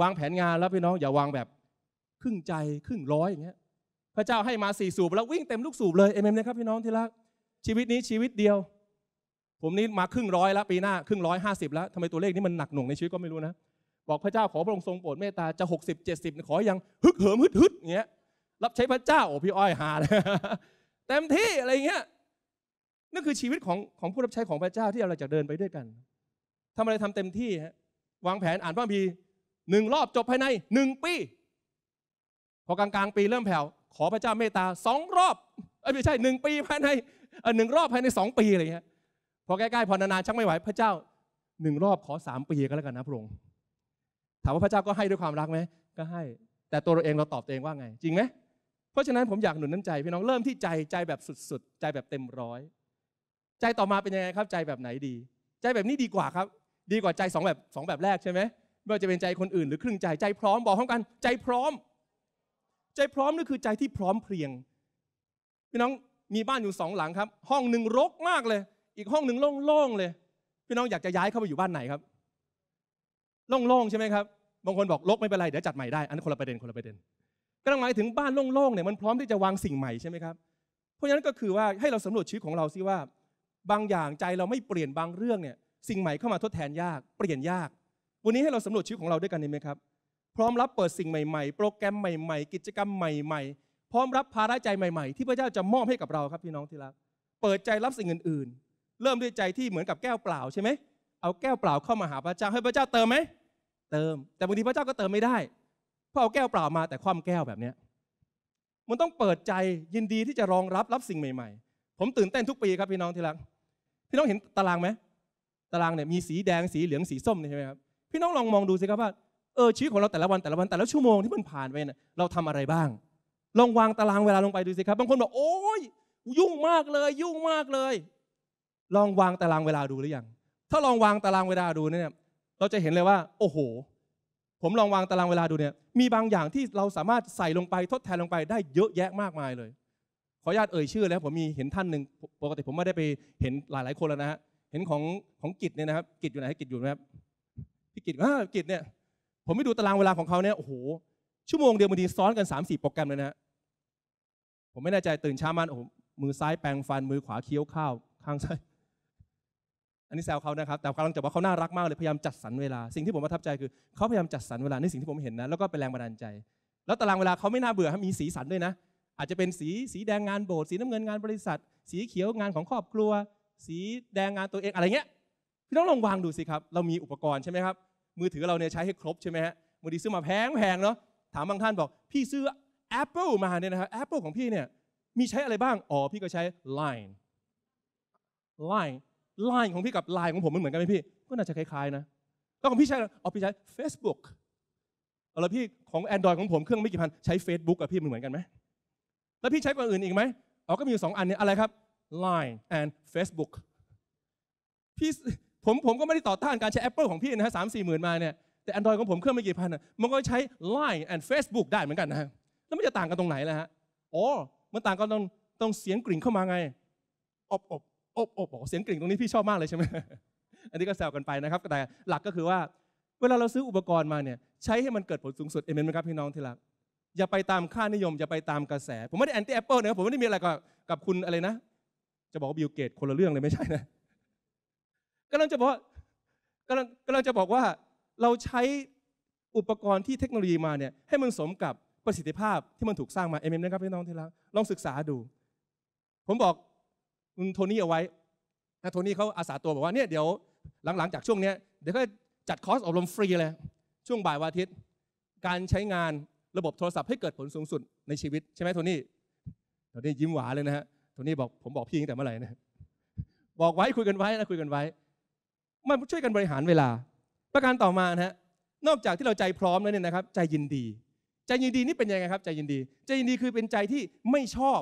วางแผนงานแล้วพี่น้อง อย่าวางแบบครึ่งใจครึ่งร้อยอย่างเงี้ย พระเจ้าให้มาสี่สูบแล้ววิ่งเต็มลูกสูบเลยเอเมนหมครับ พี่น้องที่รักชีวิตนี้ชีวิตเดียวผมนี้มาครึ่งร้อยแล้วปีหน้าครึ่งร้อยห้าสิบแล้วทำไมตัวเลขนี้มันหนักหน่วงในชีวิตก็ไม่รู้นะ บอกพระเจ้าขอพระองค์ทรงโปรดเมตตาจะหกสิบเจ็ดสิบขออย่างฮึกเหิมฮึดฮึดอย่างเงี้ยรับใช้พระเจ้า โอ้พี่อ้อยหาเลยเต็มที่อะไรเงี้ยนั่นคือชีวิต ของของผู้รับใช้ของพระเจ้าที่เราจะเดินไปด้วยกันทำอะไรทำเต็มที่ฮะวางแผนอ่านพระคัมภีร์หนึ่งรอบจบภายในหนึ่งปี พอกลางๆปีเริ่มแผ่วขอพระเจ้าเมตตาสองรอบไม่ใช่หนึ่งปีภายในหนึ่งรอบภายในสองปีอะไรเงี้ยพอใกล้ๆพอนานๆชักไม่ไหวพระเจ้าหนึ่งรอบขอสามปีก็แล้วกันนะพระองค์ถามว่าพระเจ้าก็ให้ด้วยความรักไหมก็ให้ แต่ตัวเราเองเราตอบตัวเองว่าไง จริงไหมเพราะฉะนั้นผมอยากหนุนน้ำใจพี่น้องเริ่มที่ใจใจแบบสุด ๆ ใจแบบเต็มร้อยใจต่อมาเป็นยังไงครับ ใจแบบไหนดี ใจแบบนี้ดีกว่าครับ ดีกว่าใจสองแบบสองแบบแรกใช่ไหมไม่ว่าจะเป็นใจคนอื่นหรือครึ่งใจใจพร้อมบอกพร้อมกัน ใจพร้อม ใจพร้อมนี่คือใจที่พร้อมเพรียง พี่น้องมีบ้านอยู่สองหลังครับ ห้องหนึ่งรกมากเลยอีกห้องหนึ่งโล่งๆเลยพี่น้องอยากจะย้ายเข้าไปอยู่บ้านไหนครับโล่งๆใช่ไหมครับบางคนบอกลกไม่เป็นไรเดี๋ยวจัดใหม่ได้อันน้คนละประเด็นคนละประเด็นก็ต้องหมายถึงบ้านโล่งๆเนี่ยมันพร้อมที่จะวางสิ่งใหม่ใช่ไหมครับเพราะฉะนั้นก็คือว่าให้เราสำรวจชีวิตของเราซิว่า บางอย่างใจเราไม่เปลี่ยนบางเรื่องเนี่ยสิ่งใหม่เข้ามาทดแทนยาก เปลี่ยนยาก วันนี้ให้เราสำรวจชีวิตของเราด้วยกันดีไหมครับ พร้อมรับเปิดสิ่งใหม่ๆโปรแกรมใหม่ ๆ กิจกรรมใหม่ ๆ พร้อมรับภาระใจใหม่ ๆ ที่พระเจ้าจะมอบให้กับเราครับ พี่น้องที่รักเปิดใจรับสิ่งอื่นเริ่มด้วยใจที่เหมือนกับแก้วเปล่าใช่ไหม เอาแก้วเปล่าเข้ามาหาพระเจ้าให้พระเจ้าเติมไหม เติม แต่บางทีพระเจ้าก็เติมไม่ได้เพราะเอาแก้วเปล่ามาแต่ความแก้วแบบเนี้ยมันต้องเปิดใจยินดีที่จะรองรับรับสิ่งใหม่ ๆ ผมตื่นเต้นทุกปีครับ พี่น้องที่รักพี่น้องเห็นตารางไหม ตารางเนี่ยมีสีแดงสีเหลืองสีส้มใช่ไหมครับ พี่น้องลองมองดูสิครับว่า เออชีวิตของเราแต่ละวันแต่ละวันแต่ละชั่วโมงที่มันผ่านไปเนี่ยเราทำอะไรบ้าง ลองวางตารางเวลาลงไปดูสิครับบางคนบอกโอ้ยยุ่งมากเลยยุ่งมากเลยลองวางตารางเวลาดูหรือยัง ถ้าลองวางตารางเวลาดูเนี่ยเราจะเห็นเลยว่า โอ้โห ผมลองวางตารางเวลาดูเนี่ยมีบางอย่างที่เราสามารถใส่ลงไปทดแทนลงไปได้เยอะแยะมากมายเลย ขออนุญาตเอ่ยชื่อแล้วผมมีเห็นท่านหนึ่งปกติผมไม่ได้ไปเห็นหลายหลายคนแล้วนะฮะเห็นของของกิจเนี่ยนะครับกิจอยู่ไหนกิจอยู่นะครับพี่กิจอ่ากิจเนี่ย ผมไม่ดูตารางเวลาของเขาเนี่ยโอ้โหชั่วโมงเดียวบันดีซ้อนกัน3ามสี่โปรแกรมเลยนะฮะผมไม่แน่ใจตื่นเช้ามาโอ้โหมือซ้ายแปรงฟันมือขวาเคี้ยวข้าว ข้างซ้ายอันนี้แซวเขานะครับแต่กำลังจะบอกเขาน่ารักมากเลยพยายามจัดสรรเวลา สิ่งที่ผมประทับใจคือเขาพยายามจัดสรรเวลาในสิ่งที่ผมเห็นนะแล้วก็เป็นแรงบันดาลใจ แล้วตารางเวลาเขาไม่น่าเบื่อมีสีสันด้วยนะอาจจะเป็นสีสีแดงงานโบสถ์สีน้ำเงินงานบริษัท สีเขียวงานของครอบครัว สีแดงงานตัวเองอะไรเงี้ยพี่น้องลองวางดูสิครับ เรามีอุปกรณ์ใช่ไหมครับมือถือเราเนี่ยใช้ให้ครบใช่ไหมฮะมือดีซื้อมาแพงแพงเนาะถามบางท่านบอก พี่ซื้อ Apple มาเนี่ยนะครับแอปเปของพี่เนี่ยมีใช้อะไรบ้างอ๋อพี่ก็ใช้ Line Line ไลน์ของพี่กับไลน์ของผมมันเหมือนกันไหมพี่ก็น่าจะคล้ายๆนะก็ของพี่ใช้เอาพี่ใช้ Facebook แล้วพี่ของ Android ของผมเครื่องไม่กี่พันใช้ Facebook กับพี่มันเหมือนกันไหมแล้วพี่ใช้กว่าอื่นอีกไหมเอาก็มีอยู่สองอันนี้อะไรครับ Line and Facebook พี่ผมผมก็ไม่ได้ต่อต้านการใช้ Apple ของพี่นะฮะสามสี่หมื่นมาเนี่ยแต่ Android ของผมเครื่องไม่กี่พันมันก็ใช้ Line and Facebook ได้เหมือนกันนะฮะแล้วมันจะต่างกันตรงไหนล่ะฮะอ๋อมันต่างกันตรงตรงเสียงกริ่งเข้ามาไง อบอบอบอบเสียงกริ่งตรงนี้พี่ชอบมากเลยใช่ไหมอันนี้ก็แซวกันไปนะครับแต่หลักก็คือว่า เวลาเราซื้ออุปกรณ์มาเนี่ย ใช้ให้มันเกิดผลสูงสุด เอเมนไหมครับพี่น้องที่รัก อย่าไปตามค่านิยม อย่าไปตามกระแส ผมไม่ได้แอนตี้แอปเปิลนะผมไม่ได้มีอะไรกับกับคุณอะไรนะ จะบอกว่าบิลเกตคนละเรื่องเลยไม่ใช่นะกำลังจะบอกกำลังกำลังจะบอกว่าเราใช้อุปกรณ์ที่เทคโนโลยีมาเนี่ย ให้มันสมกับประสิทธิภาพที่มันถูกสร้างมาเอเมนไหมครับพี่น้องที่รักลองศึกษาดู ผมบอกคุณโทนี่เอาไว้ นะโทนี่เขาอาสาตัวบอกว่าเนี่ยเดี๋ยวหลังๆ จากช่วงนี้เดี๋ยวก็จัดคอร์สอบรมฟรีเลยช่วงบ่ายวันอาทิตย์ การใช้งานระบบโทรศัพท์ให้เกิดผลสูงสุดในชีวิตใช่ไหมโทนี่ โทนี่ยิ้มหวานเลยนะฮะ โทนี่บอกผมบอกพี่ตั้งแต่เมื่อไหร่นะบอกไว้คุยกันไว้นะ คุยกันไว้ มันช่วยกันบริหารเวลา ประการต่อมานะฮะนอกจากที่เราใจพร้อมแล้วเนี่ยนะครับใจยินดีใจยินดีนี่เป็นยังไงครับใจยินดีใจยินดีคือเป็นใจที่ไม่ชอบ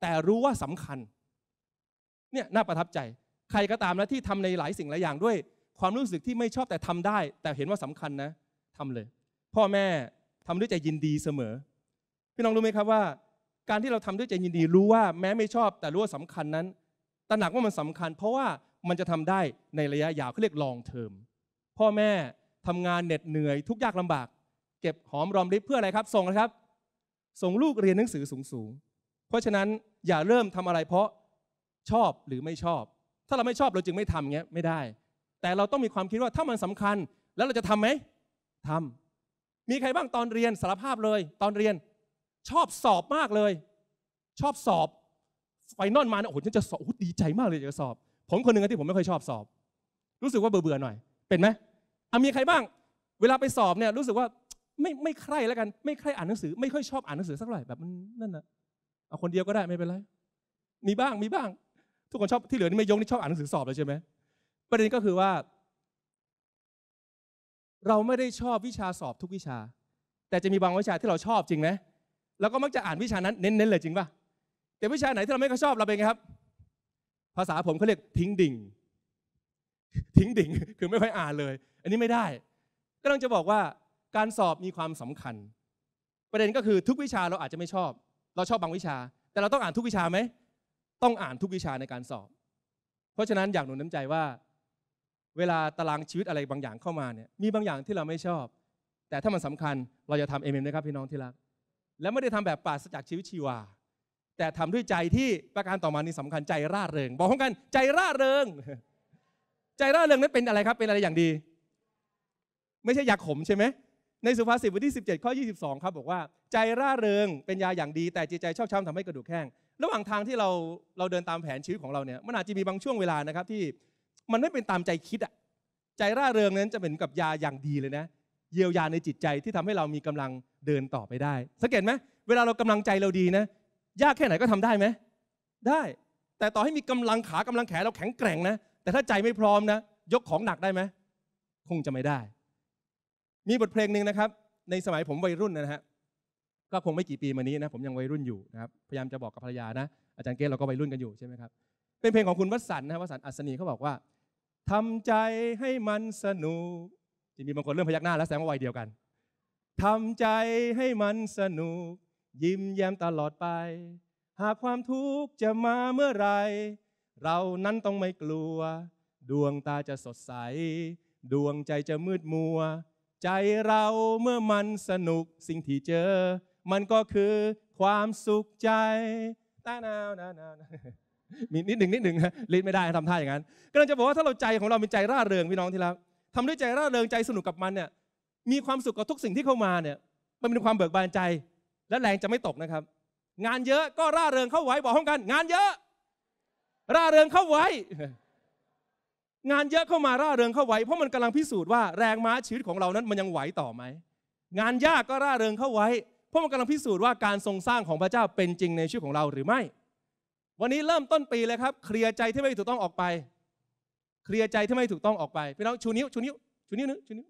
แต่รู้ว่าสำคัญเนี่ยน่าประทับใจ ใครก็ตามนะที่ทำในหลายสิ่งหลายอย่างด้วย ความรู้สึกที่ไม่ชอบแต่ทำได้ แต่เห็นว่าสำคัญนะ ทำเลย พ่อแม่ทำด้วยใจยินดีเสมอ พี่น้องรู้ไหมครับว่า การที่เราทำด้วยใจยินดีรู้ว่าแม้ไม่ชอบแต่รู้ว่าสำคัญนั้นตระหนักว่ามันสำคัญ เพราะว่ามันจะทำได้ในระยะยาวเขาเรียกลองเทอมพ่อแม่ทำงานเหน็ดเหนื่อยทุกยากลำบากเก็บหอมรอมริบเพื่ออะไรครับส่งนะครับ ส่งลูกเรียนหนังสือสูงๆเพราะฉะนั้นอย่าเริ่มทำอะไรเพราะชอบหรือไม่ชอบ ถ้าเราไม่ชอบเราจึงไม่ทำเงี้ยไม่ได้ แต่เราต้องมีความคิดว่าถ้ามันสำคัญแล้วเราจะทํำไหมทำ มีใครบ้างตอนเรียนสารภาพเลย ตอนเรียนชอบสอบมากเลย ชอบสอบไฟนอลมาเนี่ยโอ้โหฉันจะสอบดีใจมากเลยจะสอบ ผมคนหนึ่งที่ผมไม่ค่อยชอบสอบ รู้สึกว่าเบื่อเบื่อหน่อย เป็นไหมมีใครบ้าง เวลาไปสอบเนี่ย รู้สึกว่าไม่ไม่ใคร่แล้วกันไม่ใคร่อ่านหนังสือ ไม่ค่อยชอบอ่านหนังสือสักหน่อยแบบนนั่นนะเอาคนเดียวก็ได้ไม่เป็นไรมีบ้างมีบ้างทุกคนชอบที่เหลือนี่ไม่ยกนี่ชอบอ่านหนังสือสอบเลยใช่ไหมประเด็นก็คือว่า เราไม่ได้ชอบวิชาสอบทุกวิชา แต่จะมีบางวิชาที่เราชอบจริงไหแล้วก็มักจะอ่านวิชานั้นเน้นๆเลยจริงป่ะแต่วิชาไหนที่เราไม่ค่อยชอบเราเป็นไงครับ ภาษาผมเขาเรียกทิ้งดิ่งทิ้งดิ่งคือไม่ค่อยอ่านเลย อันนี้ไม่ได้ ก็ต้องจะบอกว่าการสอบมีความสำคัญ ประเด็นก็คือทุกวิชาเราอาจจะไม่ชอบ เราชอบบางวิชา แต่เราต้องอ่านทุกวิชาไหมต้องอ่านทุกวิชาในการสอบ เพราะฉะนั้นอยากหนุนน้ำใจว่า เวลาตารางชีวิตอะไรบางอย่างเข้ามาเนี่ย มีบางอย่างที่เราไม่ชอบ แต่ถ้ามันสำคัญเราจะทำเอ็มเมนะครับพี่น้องที่รัก และไม่ได้ทำแบบปราศจากชีวิตชีวา แต่ทำด้วยใจที่ประการต่อมานี้สำคัญ ใจร่าเริง บอกพร้อมกัน ใจร่าเริง ใจร่าเริงนั้นเป็นอะไรครับ เป็นอะไรอย่างดี ไม่ใช่ยาขมใช่ไหมในสุภาษิตบทที่17ข้อ22 ครับ บอกว่าใจร่าเริงเป็นยาอย่างดี แต่จิตใจชอบช้ำทำให้กระดูกแข้งระหว่างทางที่เราเราเดินตามแผนชีวิตของเราเนี่ยมันอาจจะมีบางช่วงเวลานะครับ ที่มันไม่เป็นตามใจคิดอะใจร่าเริงนั้นจะเป็นกับยาอย่างดีเลยนะเยียวยาในจิตใจที่ทำให้เรามีกำลังเดินต่อไปได้สังเกตไหมเวลาเรากำลังใจเราดีนะยากแค่ไหนก็ทำได้ไหมได้ แต่ต่อให้มีกำลังขากำลังแขนเราแข็งแกร่งนะแต่ถ้าใจไม่พร้อมนะยกของหนักได้ไหมคงจะไม่ได้ มีบทเพลงหนึ่งนะครับ ในสมัยผมวัยรุ่นนะฮะก็คงไม่กี่ปีมานี้นะผมยังวัยรุ่นอยู่นะครับพยายามจะบอกกับภรรยานะ อาจารย์เกศเราก็วัยรุ่นกันอยู่ใช่ไหมครับเป็นเพลงของคุณวัสันนะวัสันอัศนีเขาบอกว่า ทำใจให้มันสนุกจะมีบางคนเริ่มพยักหน้าแล้วแสดงว่าวัยเดียวกัน ทำใจให้มันสนุก ยิ้มแย้มตลอดไป หากความทุกข์จะมาเมื่อไร เรานั้นต้องไม่กลัว ดวงตาจะสดใส ดวงใจจะมืดมัว ใจเราเมื่อมันสนุกสิ่งที่เจอมันก็คือความสุขใจตาหนาวนาวนาวมีนิดหนึ่งนิดหนึ่งนะลิ้นไม่ได้ทำท่าอย่างนั้นกำลังจะบอกว่าถ้าเราใจของเราเป็นใจร่าเริงพี่น้องที่รักทำด้วยใจร่าเริงใจสนุกกับมันเนี่ย มีความสุขกับทุกสิ่งที่เข้ามาเนี่ย มันเป็นความเบิกบานใจ และแรงจะไม่ตกนะครับ งานเยอะก็ร่าเริงเข้าไว้บอกห้องกัน งานเยอะ ร่าเริงเข้าไว้ งานเยอะเข้ามาร่าเริงเข้าไว้ เพราะมันกำลังพิสูจน์ว่า แรงม้าชีวิตของเรานั้นมันยังไหวต่อไหมงานยากก็ร่าเริงเข้าไว้พราะมันกำลังพิสูจน์ว่าการทรงสร้างของพระเจ้าเป็นจริงในชีวิตของเราหรือไม่ วันนี้เริ่มต้นปีเลยครับ เคลียร์ใจที่ไม่ถูกต้องออกไป เคลียร์ใจที่ไม่ถูกต้องออกไปพี่น้องชูนิ้วชูนิ้วชูนิ้วนึงชูนิ้ว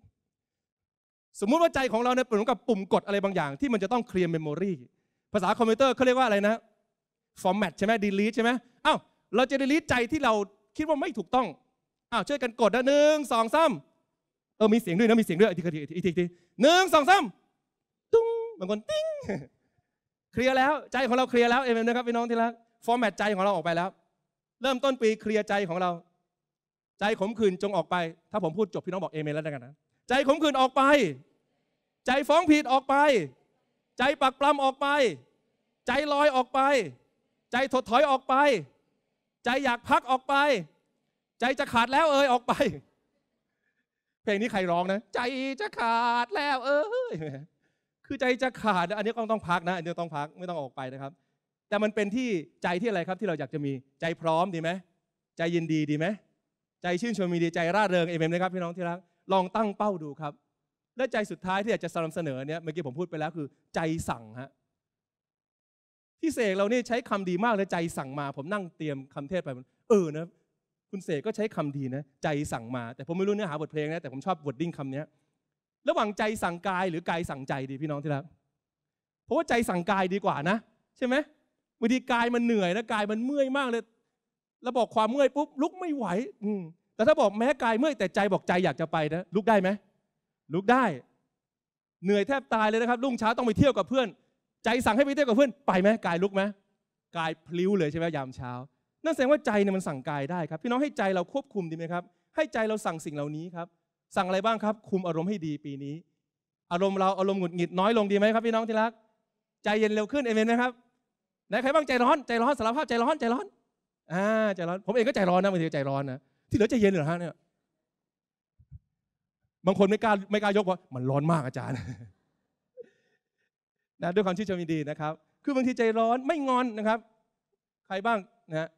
สมมุติว่าใจของเราเนี่ยเป็นกับปุ่มกดอะไรบางอย่าง ที่มันจะต้องเคลียร์เมมโมรีภาษาคอมพิวเตอร์เขาเรียกว่าอะไรนะฟอร์แมตใช่ไหมดีลีทใช่ไหมอ้าวเราจะดีลีทใจที่เราคิดว่าไม่ถูกต้องอ้าวช่วยกันกดนะหนึ่งสองสามเออมีเสียงด้วยนะมีเสียงด้วยอีกทีอีกทีอีกทีหนึ่งสองสามบางคนติ้งเคลียร์แล้ว ใจของเราเคลียร์แล้วเอเมนนะครับพี่น้องที่รักฟอร์แมตใจของเราออกไปแล้ว เริ่มต้นปีเคลียร์ใจของเรา ใจขมขื่นจงออกไป ถ้าผมพูดจบพี่น้องบอกเอเมนแล้วกันนะ ใจขมขื่นออกไป ใจฟ้องผิดออกไป ใจปักปล้ำออกไป ใจลอยออกไป ใจถดถอยออกไป ใจอยากพักออกไป ใจจะขาดแล้วเอ่ยออกไป เพลงนี้ใครร้องนะใจจะขาดแล้ว เอ้ยคือใจจะขาดอันนี้ก็ต้องพักนะอันนี้ต้องพักไม่ต้องออกไปนะครับ แต่มันเป็นที่ใจที่อะไรครับที่เราอยากจะมีใจพร้อมดีไหมใจยินดีดีไหม ใจชื่นชมมีดีใจร่าเริงเอเมนนะครับ พี่น้องที่รักลองตั้งเป้าดูครับ และใจสุดท้ายที่อยากจะสนำเสนอเนี่ยเมื่อกี้ผมพูดไปแล้วคือ ใจสั่งฮะพี่เสกเรานี่ใช้คำดีมากเลยใจสั่งมา ผมนั่งเตรียมคำเทศไปเออนะคุณเสกก็ใช้คำดีนะใจสั่งมา แต่ผมไม่รู้เนื้อหาบทเพลงนะแต่ผมชอบวอดดิ้งคำนี้ระหว่างใจสั่งกายหรือกายสั่งใจดีพี่น้องที่รักเพราะว่าใจสั่งกายดีกว่านะใช่ไหมบางทีกายมันเหนื่อยนะกายมันเมื่อยมากเลย แล้วบอกความเมื่อยปุ๊บลุกไม่ไหวอืแต่ถ้าบอกแม้กายเมื่อยแต่ใจบอกใจอยากจะไปนะลุกได้ไหมลุกได้ เหนื่อยแทบตายเลยนะครับ รุ่งเช้าต้องไปเที่ยวกับเพื่อน ใจสั่งให้ไปเที่ยวกับเพื่อนไปไหมกายลุกไหมกายพลิ้วเลยใช่ไหมยามเช้านั่นแสดงว่าใจเนี่ยมันสั่งกายได้ครับ พี่น้องให้ใจเราควบคุมดีไหมครับ ให้ใจเราสั่งสิ่งเหล่านี้ครับสั่งอะไรบ้างครับคุมอารมณ์ให้ดีปีนี้ อารมณ์เราอารมณ์หงุดหงิดน้อยลงดีไหมครับ พี่น้องที่รักใจเย็นเร็วขึ้นเอเมนไหมครับไหนใครบ้างใจร้อน ใจร้อนสารภาพใจร้อนใจร้อนอ่าใจร้อนผมเองก็ใจร้อนนะบางทีใจร้อนนะที่เหลือใจเย็นเหรอฮะเนี่ยบางคนไม่กล้าไม่กล้ายกว่ามันร้อนมากอาจารย์นะ ด้วยความชื่นชมดีนะครับ คือบางทีใจร้อนไม่งอนนะครับ ใครบ้างนะ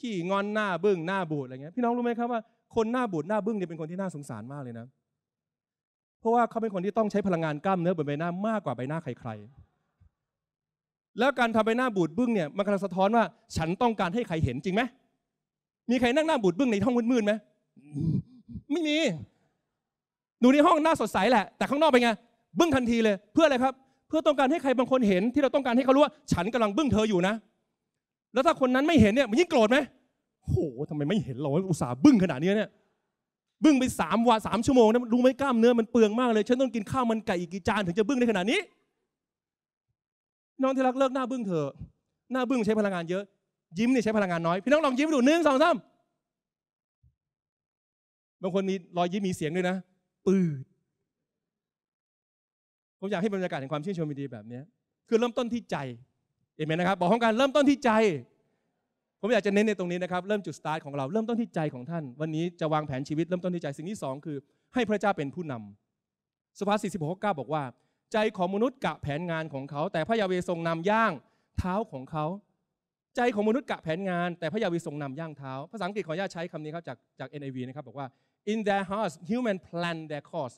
ขี้งอนหน้าบึ้งหน้าบูดอะไรเงี้ย พี่น้องรู้ไหมครับว่าคนหน้าบูดหน้าบึ้งเนี่ยเป็นคนที่น่าสงสารมากเลยนะ เพราะว่าเขาเป็นคนที่ต้องใช้พลังงานกล้ามเนื้อบนใบหน้ามากกว่าใบหน้าใครๆ แล้วการทำใบหน้าบูดบึ้งเนี่ยมันกำลังสะท้อนว่า ฉันต้องการให้ใครเห็นจริงไหมมีใครนั่งหน้าบูดบึ้งในห้องมืดๆไหมไม่มีหนูในห้องหน้าสดใสแหละ แต่ข้างนอกเป็นไง บึ้งทันทีเลย เพื่ออะไรครับ เพื่อต้องการให้ใครบางคนเห็น ที่เราต้องการให้เขารู้ว่า ฉันกำลังบึ้งเธออยู่นะ แล้วถ้าคนนั้นไม่เห็นเนี่ยมันยิ่งโกรธไหมโหทำไมไม่เห็นเราอุตส่าห์บึ้งขนาดนี้เนี่ย บึ้งไปสามวันสามชั่วโมงนะรู้ไหมกล้ามเนื้อมันเปลืองมากเลย ฉันต้องกินข้าวมันไก่อีกกี่จานถึงจะบึ้งได้ขนาดนี้ น้องที่รักเลิกหน้าบึ้งเถอะ หน้าบึ้งใช้พลังงานเยอะ ยิ้มเนี่ยใช้พลังงานน้อย พี่น้องลองยิ้มดูหนึ่งสองสามบางคนมีรอยยิ้มมีเสียงด้วยนะ ปืดผมอยากให้บรรยากาศแห่งความชื่นชมดีแบบนี้คือเริ่มต้นที่ใจ เอเมนนะครับ บอกของการเริ่มต้นที่ใจผมอยากจะเน้นในตรงนี้นะครับเริ่มจุดสตาร์ทของเราเริ่มต้นที่ใจของท่าน วันนี้จะวางแผนชีวิตเริ่มต้นที่ใจสิ่งที่2คือให้พระเจ้าเป็นผู้นำสุภาษิตสิบหกเก้าบอกว่า ใจของมนุษย์กะแผนงานของเขา แต่พระยาเวทรงนำย่างเท้าของเขา ใจของมนุษย์กะแผนงาน แต่พระยาเวทรงนำย่างเท้า ภาษาอังกฤษขออนุญาตใช้คำนี้ครับจากจาก NIV นะครับบอกว่า in their hearts human plan their course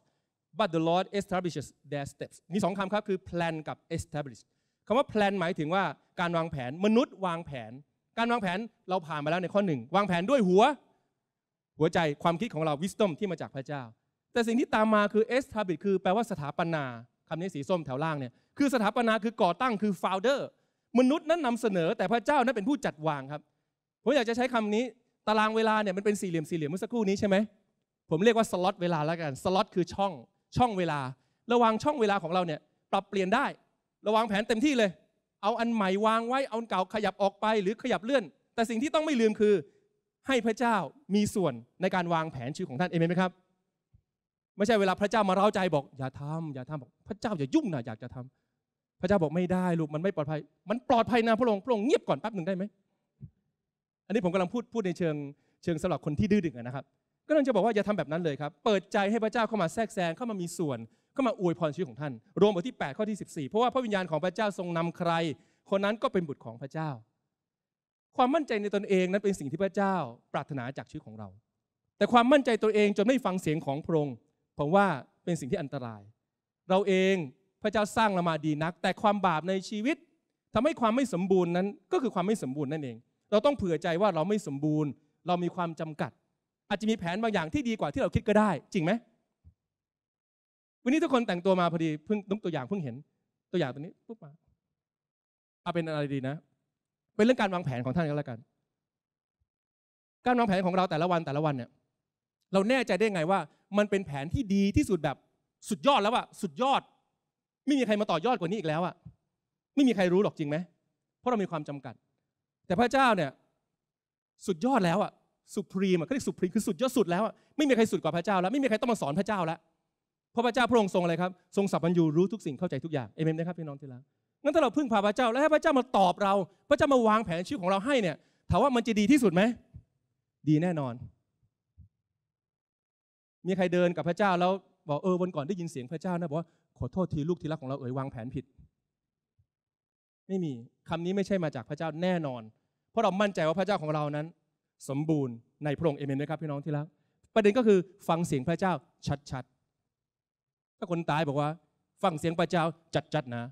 but the Lord establishes their steps มีสองคำครับคือ plan กับ establish คำว่า plan หมายถึงว่าการวางแผนมนุษย์วางแผนการวางแผนเราผ่านมาแล้วในข้อหนึ่ง วางแผนด้วยหัว หัวใจความคิดของเราวิสตอมที่มาจากพระเจ้า แต่สิ่งที่ตามมาคือเอสทาบิดคือแปลว่าสถาปนาคำนี้สีส้มแถวล่างเนี่ยคือสถาปนาคือก่อตั้งคือฟลเดอร์มนุษย์นั้นนำเสนอแต่พระเจ้านั้นเป็นผู้จัดวางครับ ผมอยากจะใช้คำนี้ตารางเวลาเนี่ยมันเป็นสี่เหลี่ยมสี่เหลี่ยมเมื่อสักครู่นี้ใช่ไหมผมเรียกว่าสล็อตเวลาแล้วกันสล็อตคือช่องช่องเวลา ระวังช่องเวลาของเราเนี่ยปรับเปลี่ยนได้ระวังแผนเต็มที่เลยเอาอันใหม่วางไว้เอาเก่าขยับออกไปหรือขยับเลื่อน แต่สิ่งที่ต้องไม่ลืมคือให้พระเจ้ามีส่วนในการวางแผนชีวิตของท่านเอเมนไหมครับ ไม่ใช่เวลาพระเจ้ามาเร้าใจบอก อย่าทำอย่าทำบอกพระเจ้าอย่ายุ่งนะอยากจะทำ พระเจ้าบอกไม่ได้ลูกมันไม่ปลอดภัย มันปลอดภัยนะพระองค์พระองค์เงียบก่อนแป๊บหนึ่งได้ไหมอันนี้ผมกำลังพูดพูดในเชิงเชิงสำหรับคนที่ดื้อดึงนะครับก็ต้องจะบอกว่าอย่าทำแบบนั้นเลยครับ เปิดใจให้พระเจ้าเข้ามาแทรกแซงเข้ามามีส่วนก็มาอวยพรชีวิตของท่าน รวมบทที่8ข้อที่14เพราะว่าพระวิญญาณของพระเจ้าทรงนำใคร คนนั้นก็เป็นบุตรของพระเจ้า ความมั่นใจในตนเองนั้นเป็นสิ่งที่พระเจ้าปรารถนาจากชีวิตของเรา แต่ความมั่นใจตัวเองจนไม่ฟังเสียงของพระองค์ผมว่าเป็นสิ่งที่อันตราย เราเองพระเจ้าสร้างเรามาดีนัก แต่ความบาปในชีวิต ทำให้ความไม่สมบูรณ์นั้นก็คือความไม่สมบูรณ์นั่นเอง เราต้องเผื่อใจว่าเราไม่สมบูรณ์ เรามีความจำกัด อาจจะมีแผนบางอย่างที่ดีกว่าที่เราคิดก็ได้จริงไหมวันนี้ทุกคนแต่งตัวมาพอดีเพิ่งนุกตัวอย่างเพิ่งเห็นตัวอย่างตัวนี้ปุ๊บมาเอาเป็นอะไรดีนะเป็นเรื่องการวางแผนของท่านก็แล้วกัน การวางแผนของเราแต่ละวันแต่ละวันเนี่ย เราแน่ใจได้ไงว่า มันเป็นแผนที่ดีที่สุดแบบสุดยอดแล้วอะสุดยอด ไม่มีใครมาต่อยอดกว่านี้อีกแล้วอะไม่มีใครรู้หรอกจริงไหม เพราะเรามีความจำกัด แต่พระเจ้าเนี่ย สุดยอดแล้วอะสุพรีมอะขาเรียกสุพรีมคือสุดยอดสุดแล้วอะไม่มีใครสุดกว่าพระเจ้า แล้วไม่มีใครต้องมาสอนพระเจ้าแล้วพระพระเจ้าพระองค์ทรงอะไรครับทรงสัพพัญญูรู้ทุกสิ่ง เข้าใจทุกอย่างเอเมนนะครับพี่น้องที่รักงั้นถ้าเราพึ่งพาพระเจ้า และให้พระเจ้ามาตอบเรา พระเจ้ามาวางแผนชีวิตของเราให้เนี่ยถามว่ามันจะดีที่สุดไหมดีแน่นอน มีใครเดินกับพระเจ้าแล้วบอกเออวันก่อนได้ยินเสียงพระเจ้า นะบอกว่าขอโทษทีลูกที่รักของเราเอ๋ยวางแผนผิดไม่มี คำนี้ไม่ใช่มาจากพระเจ้าแน่นอน เพราะเรามั่นใจว่าพระเจ้าของเรานั้น สมบูรณ์ในพระองค์เอเมนนะครับพี่น้องที่รักประเด็นก็คือฟังเสียงพระเจ้าชัดๆถ้าคนตายบอกว่าฟังเสียงพระเจ้าจัดๆนะ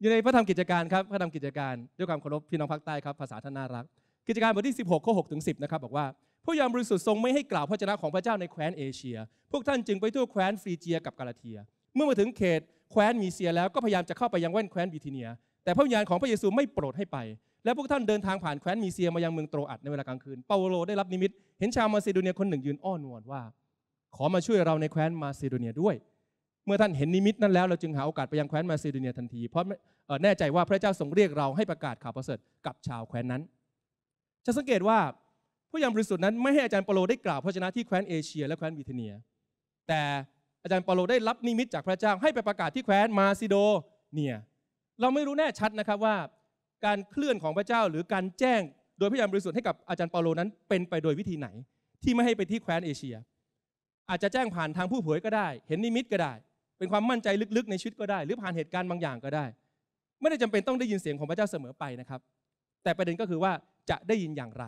อยู่ในพระธรรมกิจการครับพระธรรมกิจการด้วยความเคารพพี่น้องภาคใต้ครับภาษาท่านน่ารัก กิจการบทที่ 16ข้อ6ถึง 10 นะครับบอกว่าผู้ยามบริสุทธิ์ทรงไม่ให้กล่าวพระชนะของพระเจ้าในแคว้นเอเชีย พวกท่านจึงไปทั่วแคว้นฟรีเจียกับกาลาเทีย เมื่อมาถึงเขตแคว้นมีเซียแล้วก็พยายามจะเข้าไปยังแว่นแคว้นบิทิเนีย แต่พระวิญญาณของพระเยซูไม่โปรดให้ไปและพวกท่านเดินทางผ่านแคว้นมีเซียมายังเมืองโตรอัดในเวลากลางคืนเปาโลได้รับนิมิต เห็นชาวมาซิโดเนียคนหนึ่งยืนอ้อนวอนว่าขอมาช่วยเราในแคว้นมาซิโดเนียด้วย เมื่อท่านเห็นนิมิตนั้นแล้วเราจึงหาโอกาสไปยังแคว้นมาซิโดเนียทันที เพราะแน่ใจว่าพระเจ้าทรงเรียกเราให้ประกาศข่าวประเสริฐกับชาวแคว้นนั้น จะสังเกตว่าผู้ยังบริสุทธิ์นั้นไม่ให้อาจารย์เปโลได้กล่าวพระชนะที่แคว้นเอเชียและแคว้นบิเทเนีย แต่อาจารย์เปโลได้รับนิมิตจากพระเจ้าให้ไปประกาศที่แคว้นมาซิโดเนีย เราไม่รู้แน่ชัดนะครับว่า การเคลื่อนของพระเจ้าหรือการแจ้ง โดยพระยามบริสุทธิ์ให้กับอาจารย์เปโลนั้นเป็นไปโดยวิธีไหน ที่ไม่ให้ไปที่แคว้นเอเชียอาจจะแจ้งผ่านทางผู้เผยก็ได้ เห็นนิมิตก็ได้ เป็นความมั่นใจลึกๆ ในชีวิตก็ได้ หรือผ่านเหตุการณ์บางอย่างก็ได้ ไม่ได้จำเป็นต้องได้ยินเสียงของพระเจ้าเสมอไปนะครับ แต่ประเด็นก็คือว่าจะได้ยินอย่างไร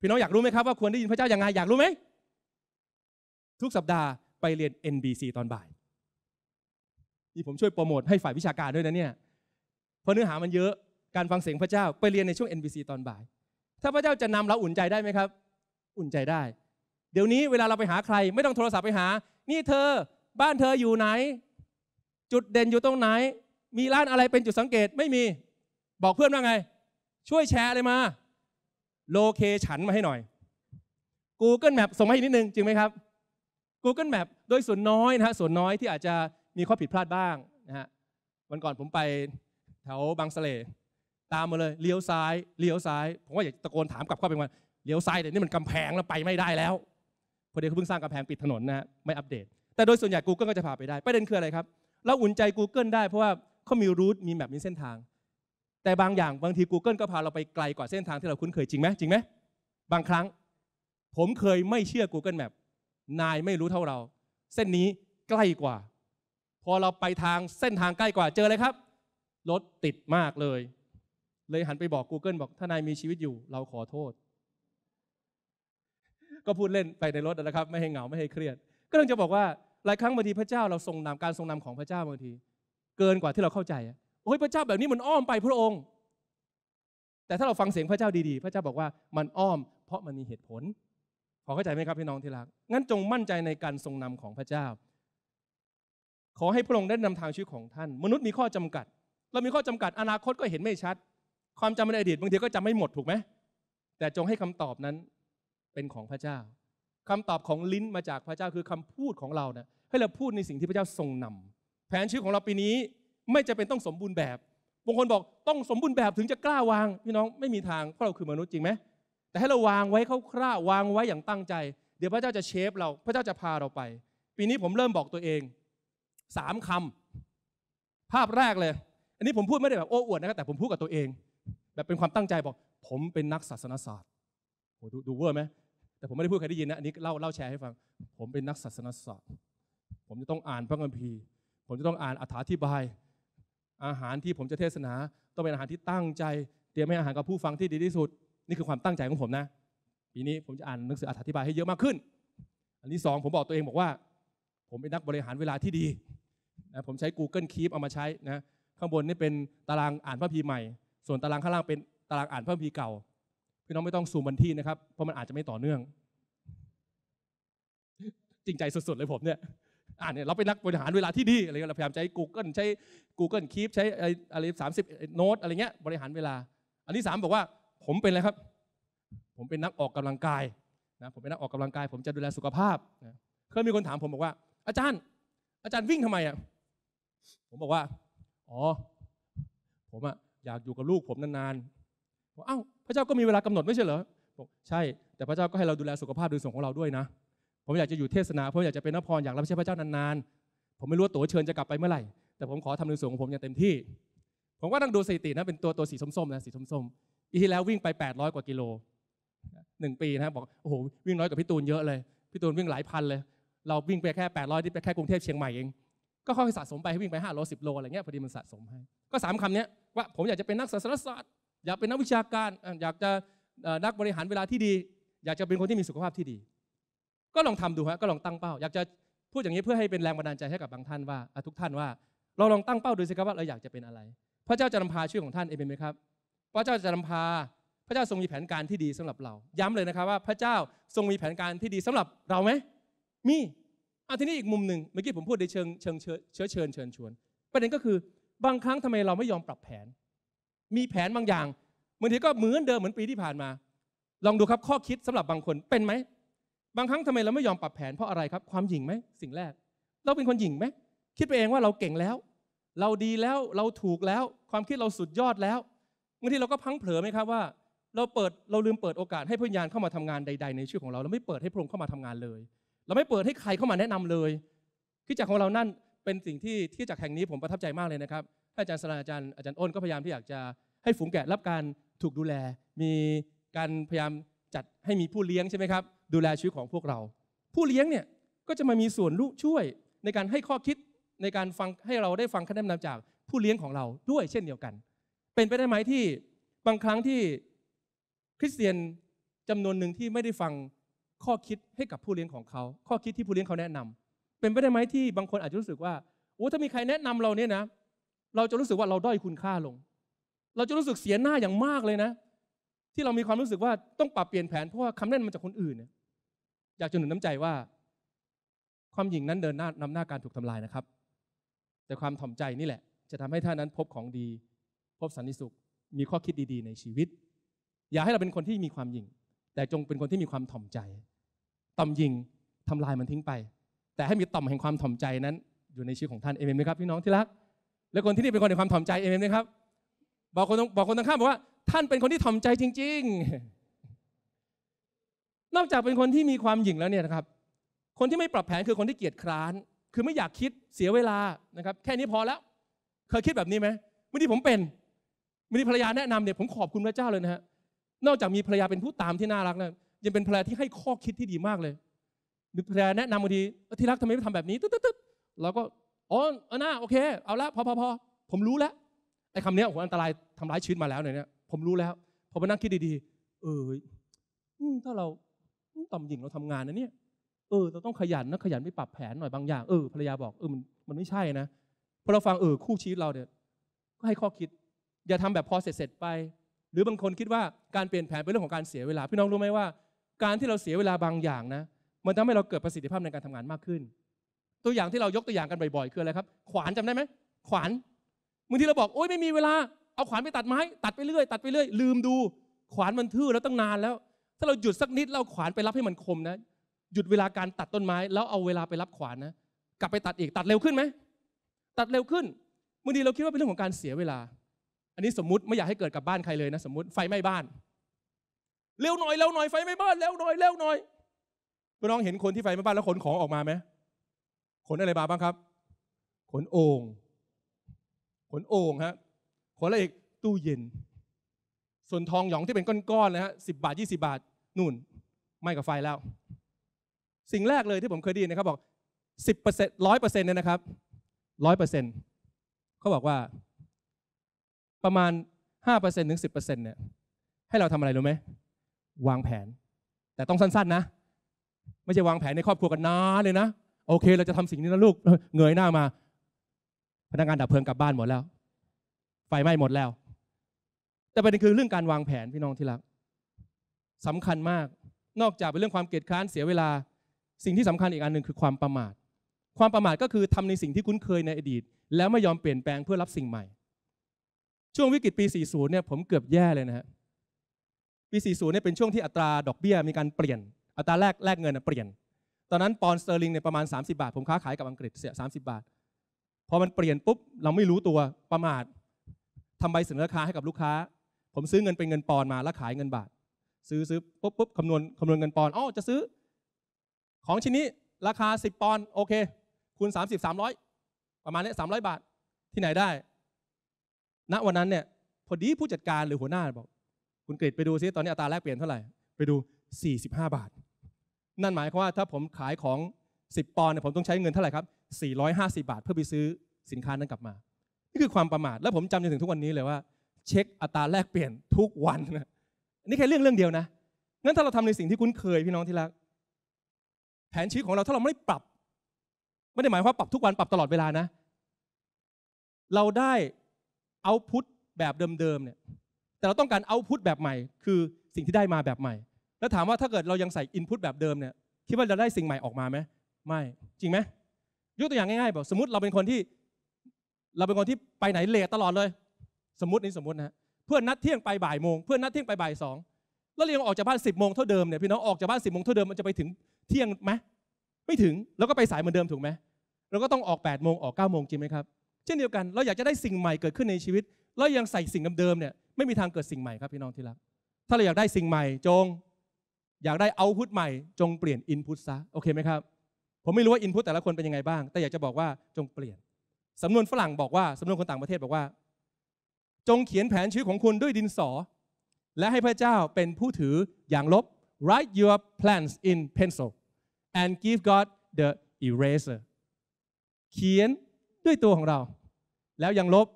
พี่น้องอยากรู้ไหมครับว่าควรได้ยินพระเจ้าอย่างไรอยากรู้ไหม ทุกสัปดาห์ไปเรียน NBC ตอนบ่ายนี่ผมช่วยโปรโมทให้ฝ่ายวิชาการด้วยนะเนี่ย เพราะเนื้อหามันเยอะ การฟังเสียงพระเจ้าไปเรียนในช่วง NBC ตอนบ่าย ถ้าพระเจ้าจะนำเราอุ่นใจได้ไหมครับ อุ่นใจได้เดี๋ยวนี้ เวลาเราไปหาใคร ไม่ต้องโทรศัพท์ไปหา นี่เธอบ้านเธออยู่ไหน จุดเด่นอยู่ตรงไหน มีร้านอะไรเป็นจุดสังเกตไม่มีบอกเพื่อนว่าไง ช่วยแชร์เลยมา โลเคชันมาให้หน่อย Google Map ส่งมาให้นิดนึง จริงไหมครับ Google Map โดยส่วนน้อยนะฮะส่วนน้อยที่อาจจะมีข้อผิดพลาดบ้างนะฮะวันก่อนผมไปแถวบางสะเลตามมาเลยเลี้ยวซ้ายเลี้ยวซ้ายผมว่าอยากตะโกนถามกลับเข้าไปว่าเลี้ยวซ้ายเดี๋ยวนี้มันกำแพงแล้วไปไม่ได้แล้วพอดีเขาเพิ่งสร้างกำแพงปิดถนนนะฮะไม่อัปเดต แต่โดยส่วนใหญ่ Google ก็จะพาไปได้ประเด็นคืออะไรครับ เราอุ่นใจ Google ได้เพราะว่าเขามีรูทมีแมปมีเส้นทาง แต่บางอย่างบางที Google ก็พาเราไปไกลกว่าเส้นทางที่เราคุ้นเคยจริงไหมจริงไหม บางครั้ง ผมเคยไม่เชื่อ Google Map นายไม่รู้เท่าเรา เส้นนี้ใกล้กว่า พอเราไปทางเส้นทางใกล้กว่าเจออะไรครับรถติดมากเลย เลยหันไปบอก Google บอกถ้านายมีชีวิตอยู่ เราขอโทษก็พูดเล่นไปในรถนะครับ ไม่ให้เหงาไม่ให้เครียด ก็ต้องจะบอกว่า หลายครั้งบางทีพระเจ้าเราทรงนำการทรงนำของพระเจ้าบางที เกินกว่าที่เราเข้าใจโอ้ยพระเจ้าแบบนี้มันอ้อมไปพระองค์ แต่ถ้าเราฟังเสียงพระเจ้าดีๆ พระเจ้าบอกว่า มันอ้อม เพราะมันมีเหตุผลพอเข้าใจไหมครับพี่น้องที่รักงั้นจงมั่นใจในการทรงนำของพระเจ้า ขอให้พระองค์ได้นำทางชีวิตของท่าน มนุษย์มีข้อจำกัดเรามีข้อจำกัดอนาคตก็เห็นไม่ชัด ความจำในอดีตบางทีก็จำไม่หมดถูกไหมแต่จงให้คำตอบนั้นเป็นของพระเจ้า คำตอบของลิ้นมาจากพระเจ้า คือคำพูดของเรานะให้เราพูดในสิ่งที่พระเจ้าทรงนำ แผนชีวิตของเราปีนี้ไม่จะเป็นต้องสมบูรณ์แบบบางคนบอกต้องสมบูรณ์แบบถึงจะกล้าวางพี่น้องไม่มีทางเพราะเราคือมนุษย์จริงไหมแต่ให้เราวางไว้เข้าคร่าวางไว้อย่างตั้งใจ เดี๋ยวพระเจ้าจะเชฟเราพระเจ้าจะพาเราไป ปีนี้ผมเริ่มบอกตัวเองสามคำภาพแรกเลย อันนี้ผมพูดไม่ได้แบบโอ้อวดนะครับแต่ผมพูดกับตัวเองแบบเป็นความตั้งใจบอก ผมเป็นนักศาสนศาสตร์โหดูดูเวอร์ไหมแต่ผมไม่ได้พูดใครได้ยินนะอันนี้เล่าเล่าแชร์ให้ฟัง ผมเป็นนักศาสนศาสตร์ผมจะต้องอ่านพระคัมภีร์ผมจะต้องอ่านอธิบาย อาหารที่ผมจะเทศนาต้องเป็นอาหารที่ตั้งใจเตรียมให้อาหารกับผู้ฟังที่ดีที่สุด นี่คือความตั้งใจของผมนะปีนี้ผมจะอ่านหนังสืออธิบายให้เยอะมากขึ้น อันที่สองผมบอกตัวเองบอกว่าผมเป็นนักบริหารเวลาที่ดีนะผมใช้ Google Keep เอามาใช้นะข้างบนนี่เป็นตารางอ่านพระพีใหม่ ส่วนตารางข้างล่างเป็นตารางอ่านพระพีเก่าพี่น้องไม่ต้องซูมวันที่นะครับ เพราะมันอาจจะไม่ต่อเนื่อง จริงใจสุดๆเลยผมเนี่ย อ่านเนี่ยเราเป็นนักบริหารเวลาที่ดีอะไรเงี้ยราพยายามใช้ Google ใช้ Google Keep ใช้อะไรสามสิบโน้ตอะไรเงี้ยบริหารเวลา อันที่สามบอกว่า ผมเป็นอะไรครับ ผมเป็นนักออกกำลังกายนะ ผมเป็นนักออกกำลังกาย ผมจะดูแลสุขภาพเคยมีคนถามผมบอกว่า อาจารย์ อาจารย์วิ่งทำไมอ่ะ ผมบอกว่า อ๋อ ผมอ่ะอยากอยู่กับลูกผมนานๆเอ้าพระเจ้าก็มีเวลากำหนดไม่ใช่เหรอบอกใช่ แต่พระเจ้าก็ให้เราดูแลสุขภาพโดยส่งของเราด้วยนะ ผมอยากจะอยู่เทศนาผมอยากจะเป็นนักพรอยากรับใช้พระเจ้านานๆผมไม่รู้ตัวเชิญจะกลับไปเมื่อไหร่แต่ผมขอทำในส่วนของผมอย่างเต็มที่ ผมก็นั่งดูสถิตินะเป็นตัวตัวสีส้มๆนะสีส้มๆปีที่แล้ววิ่งไป800กว่ากิโลหนึ่งปีนะบอกโอ้โหวิ่งน้อยกว่าพี่ตูนเยอะเลยพี่ตูนวิ่งหลายพันเลย เราวิ่งไปแค่ 800 ที่ไปแค่กรุงเทพเชียงใหม่เองก็ค่อยสะสมไปให้วิ่งไป5โล10โลอะไรเงี้ยพอดีมันสะสมให้ก็ 3คำนี้ว่าผมอยากจะเป็นนักศาสนศาสตร์อยากเป็นนักวิชาการอยากจะนักบริหารเวลาที่ดี อยากจะเป็นคนที่มีสุขภาพที่ดี ก็ลองทำดูฮะก็ลองตั้งเป้าอยากจะพูดอย่างนี้เพื่อให้เป็นแรงบันดาลใจให้กับบางท่านว่า ทุกท่านว่า เราลองตั้งเป้าดูสิครับว่าเราอยากจะเป็นอะไร พระเจ้าจะนำพาชื่อของท่านเองไหมครับ พระเจ้าจะนำพา พระเจ้าทรงมีแผนการที่ดีสำหรับเรา ย้ำเลยนะครับว่าพระเจ้าทรงมีแผนการที่ดีสำหรับเราไหมมีอาทีนี้อีกมุมหนึ่งเมื่อกี้ผมพูดในเชิงเชิงเชิญเชิญชวนประเด็นก็คือบางครั้งทำไมเราไม่ยอมปรับแผนมีแผนบางอย่างบางทีก็เหมือนเดิมเหมือนปีที่ผ่านมา ลองดูครับข้อคิดสำหรับบางคนเป็นไหมบางครั้งทำไมเราไม่ยอมปรับแผนเพราะอะไรครับความหยิ่งไหมสิ่งแรก เราเป็นคนหยิ่งไหมคิดไปเองว่าเราเก่งแล้ว เราดีแล้วเราถูกแล้วความคิดเราสุดยอดแล้วบางทีเราก็พังเผลอไหมครับว่า เราเปิดเราลืมเปิดโอกาสให้พิญญาณเข้ามาทำงานใด ๆ ในชีวิตของเราเราไม่เปิดให้พระองค์เข้ามาทำงานเลย เราไม่เปิดให้ใครเข้ามาแนะนำเลยคิดจากของเรานั่นเป็นสิ่งที่ที่จากแห่งนี้ผมประทับใจมากเลยนะครับอาจารย์สลาอาจารย์อาจารย์อ้นก็พยายามที่อยากจะให้ฝูงแกะรับการถูกดูแล มีการพยายามจัดให้มีผู้เลี้ยงใช่ไหมครับดูแลชีวิตของพวกเรา ผู้เลี้ยงเนี่ยก็จะมามีส่วนรู้ช่วยในการให้ข้อคิดในการฟังให้เราได้ฟังคำแนะนำจากผู้เลี้ยงของเราด้วยเช่นเดียวกัน เป็นไปได้ไหมที่บางครั้งที่คริสเตียนจำนวนหนึ่งที่ไม่ได้ฟังข้อคิดให้กับผู้เลี้ยงของเขา ข้อคิดที่ผู้เลี้ยงเขาแนะนำ เป็นไปได้ไหมที่บางคนอาจจะรู้สึกว่าโอ้ถ้ามีใครแนะนำเราเนี่ยนะเราจะรู้สึกว่าเราด้อยคุณค่าลง เราจะรู้สึกเสียหน้าอย่างมากเลยนะ ที่เรามีความรู้สึกว่าต้องปรับเปลี่ยนแผน เพราะว่าคำแนะนำมาจากคนอื่นอยากจะหนุนน้ำใจว่า ความหยิงนั้นเดินหน้านำหน้าการถูกทำลายนะครับ แต่ความถ่อมใจนี่แหละ จะทำให้ท่านนั้นพบของดี พบสันนิสุข มีข้อคิดดีๆในชีวิต อย่าให้เราเป็นคนที่มีความหยิงแต่จงเป็นคนที่มีความถ่อมใจ ต่ำหยิงทำลายมันทิ้งไป แต่ให้มีต่อมแห่งความถ่อมใจนั้น อยู่ในชีวิตของท่านเอเมนไหมครับพี่น้องที่รักและคนที่นี่เป็นคนในความถ่อมใจเองนะครับ บอกคนบอกคนตรงข้ามบอกว่า ท่านเป็นคนที่ถ่อมใจจริงๆ นอกจากเป็นคนที่มีความหยิ่งแล้วเนี่ยนะครับ คนที่ไม่ปรับแผนคือคนที่เกียจคร้าน คือไม่อยากคิดเสียเวลานะครับ แค่นี้พอแล้ว เคยคิดแบบนี้ไหมไมื่อที่ผมเป็นมื่อที่ภรรยาแนะนำเนี่ยผมขอบคุณพระเจ้าเลยนะฮะนอกจากมีภรรยาเป็นผู้ตามที่น่ารักนะยังเป็นภรรยาที่ให้ข้อคิดที่ดีมากเลยหรือภรรยาแนะนำบางทีที่รักทำไมไม่ทำแบบนี้ตึ๊ดเราก็อ๋อเออหน้าโอเคเอาละพอพอพอผมรู้แล้วไอ้คำนี้ผมอันตรายทำร้ายชีวิตมาแล้วเนี่ยผมรู้แล้วพอมานั่งคิดดีๆ เออถ้าเราต่ำหญิงเราทำงานนะเนี่ยเออเราต้องขยันนะขยันไปปรับแผนหน่อยบางอย่างเออภรรยาบอกเออมันมันไม่ใช่นะพอเราฟังเออคู่ชีวิตเราเนี่ยก็ให้ข้อคิด อย่าทำแบบพอเสร็จๆไป หรือบางคนคิดว่าการเปลี่ยนแผนเป็นเรื่องของการเสียเวลา พี่น้องรู้ไหมว่า การที่เราเสียเวลาบางอย่างนะ มันทำให้เราเกิดประสิทธิภาพในการทำงานมากขึ้นตัวอย่างที่เรายกตัวอย่างกันบ่อย ๆ คืออะไรครับ ขวานจำได้ไหมขวานบางทีเราบอกโอ้ยไม่มีเวลาเอาขวานไปตัดไม้ ตัดไปเรื่อย ตัดไปเรื่อย ลืมดู ขวานมันทื่อแล้วตั้งนานแล้ว ถ้าเราหยุดสักนิดเราขวานไปรับให้มันคมนะ หยุดเวลาการตัดต้นไม้ แล้วเอาเวลาไปรับขวานนะกลับไปตัดอีกตัดเร็วขึ้นไหมตัดเร็วขึ้นบางทีเราคิดว่าเป็นเรื่องของการเสียเวลา อันนี้สมมติไม่อยากให้เกิดกับบ้านใครเลยนะ สมมติไฟไหม้บ้านเร็วหน่อยเร็วหน่อยไฟไหม้บ้านเร็วหน่อยเร็วหน่อยน้องเห็นคนที่ไฟไหม้บ้านแล้วขนของออกมาไหมขนอะไรมาบ้างครับขนโอ่งขนโอ่งฮะขนอะไรอีก ตู้เย็นส่วนทองหยองที่เป็นก้อนๆนะฮะสิบาท20บาท นู่น ไม่กับไฟแล้ว สิ่งแรกเลยที่ผมเคยดีนนะครับ บอกสิบเปอร์เซ็นต์ร้อยเปอร์เซ็นต์เนี่ยนะครับร้อยเปอร์เซ็นต์เขาบอกว่า ประมาณห้าเปอร์เซ็นต์ถึงสิบเปอร์เซ็นต์เนี่ยให้เราทำอะไรรู้ไหมวางแผน แต่ต้องสั้นๆนะ ไม่ใช่วางแผนในครอบครัวกันนานเลยนะโอเค เราจะทำสิ่งนี้นะลูก เงยหน้ามา พนักงานดับเพลิงกลับบ้าน หมดแล้ว ไฟไหม้หมดแล้ว แต่ประเด็นคือเรื่องการวางแผนพี่น้องที่รักสำคัญมาก นอกจากเป็นเรื่องความเกลียดค้านเสียเวลา สิ่งที่สำคัญอีกอันหนึ่งคือความประมาท ความประมาทก็คือทำในสิ่งที่คุ้นเคยในอดีต แล้วไม่ยอมเปลี่ยนแปลงเพื่อรับสิ่งใหม่ ช่วงวิกฤตปี 40 เนี่ยผมเกือบแย่เลยนะฮะ ปี 40 เนี่ยเป็นช่วงที่อัตราดอกเบี้ยมีการเปลี่ยน อัตราแลกแลกเงินเปลี่ยนตอนนั้นปอนด์สเตอร์ลิงเนี่ยประมาณ 30 บาท ผมค้าขายกับอังกฤษเสียสาบาทพอมันเปลี่ยนปุ๊บ เราไม่รู้ตัวประมาททำใบเสนอราคาให้กับลูกค้า ผมซื้อเงินเป็นเงินปอนด์มาแล้วขายเงินบาท ซื้อซื้อปุ๊บปุ๊บคำนวณคำนวณเงินปอนด์อ๋อจะซื้อ ของชิ้นนี้ราคา 10 ปอนด์โอเคคูณ30 300ประมาณนี้สามบาทที่ไหนได้ ณวันนั้นเนี่ยพอดีผู้จัดการหรือหัวหน้าบอก คุณกรีดไปดูซิตอนนี้อัตราแลกเปลี่ยนเท่าไหร่ไปดู45บาทนั่นหมายความว่าถ้าผมขายของ10ปอนด์เนี่ยผมต้องใช้เงินเท่าไหร่ครับ 450บาทเพื่อไปซื้อสินค้านั้นกลับมานี่คือความประมาทและผมจำจนถึงทุกวันนี้เลยว่าเช็คอัตราแลกเปลี่ยนทุกวันนะนี่แค่เรื่องเรื่องเดียวนะงั้นถ้าเราทำในสิ่งที่คุ้นเคยพี่น้องที่รักแผนชีวิตของเราถ้าเราไม่ได้ปรับ ไม่ได้หมายความปรับทุกวันปรับตลอดเวลานะ เราได้เอาพุทแบบเดิมๆเนี่ย แต่เราต้องการเอาพุทแบบใหม่ คือสิ่งที่ได้มาแบบใหม่แล้วถามว่าถ้าเกิดเรายังใส่อินพุตแบบเดิมเนี่ยคิดว่าจะได้สิ่งใหม่ออกมาไหมไม่จริงไหมยกตัวอย่างง่ายๆบอกสมมติเราเป็นคนที่ เราเป็นคนที่ไปไหนเลทตลอดเลย สมมตินี้สมมตินะเพื่อนนัดเที่ยงไปบ่ายโมงเพื่อนนัดเที่ยงไปบ่ายสองแล้วเรียนออกจากบ้านสิบโมงเท่าเดิมเนี่ยพี่น้องออกจากบ้านสิบโมงเท่าเดิมมันจะไปถึงเที่ยงไหมไม่ถึงแล้วก็ไปสายเหมือนเดิมถูกไหมเราก็ต้องออก8ปดโมงออก9ก้าโมงจริงไหมครับเช่นเดียวกัน เราอยากจะได้สิ่งใหม่เกิดขึ้นในชีวิตแล้วยังใส่สิ่งเดิมๆเนี่ยไม่มีทางเกิดสิ่งใหม่ครับพี่น้องที่รักถ้าเราอยากได้สิ่งใหม่จงอยากได้เอาพุทใหม่ จงเปลี่ยนอินพุตซะโอเคไหมครับผมไม่รู้ว่าอินพุตแต่ละคนเป็นยังไงบ้าง แต่อยากจะบอกว่าจงเปลี่ยนสำนวนฝรั่งบอกว่าสำนวนคนต่างประเทศบอกว่า จงเขียนแผนชีวิตของคุณด้วยดินสอ และให้พระเจ้าเป็นผู้ถืออย่างลบ write your plans in pencil and give God the eraser เขียนด้วยตัวของเรา แล้วยังลบ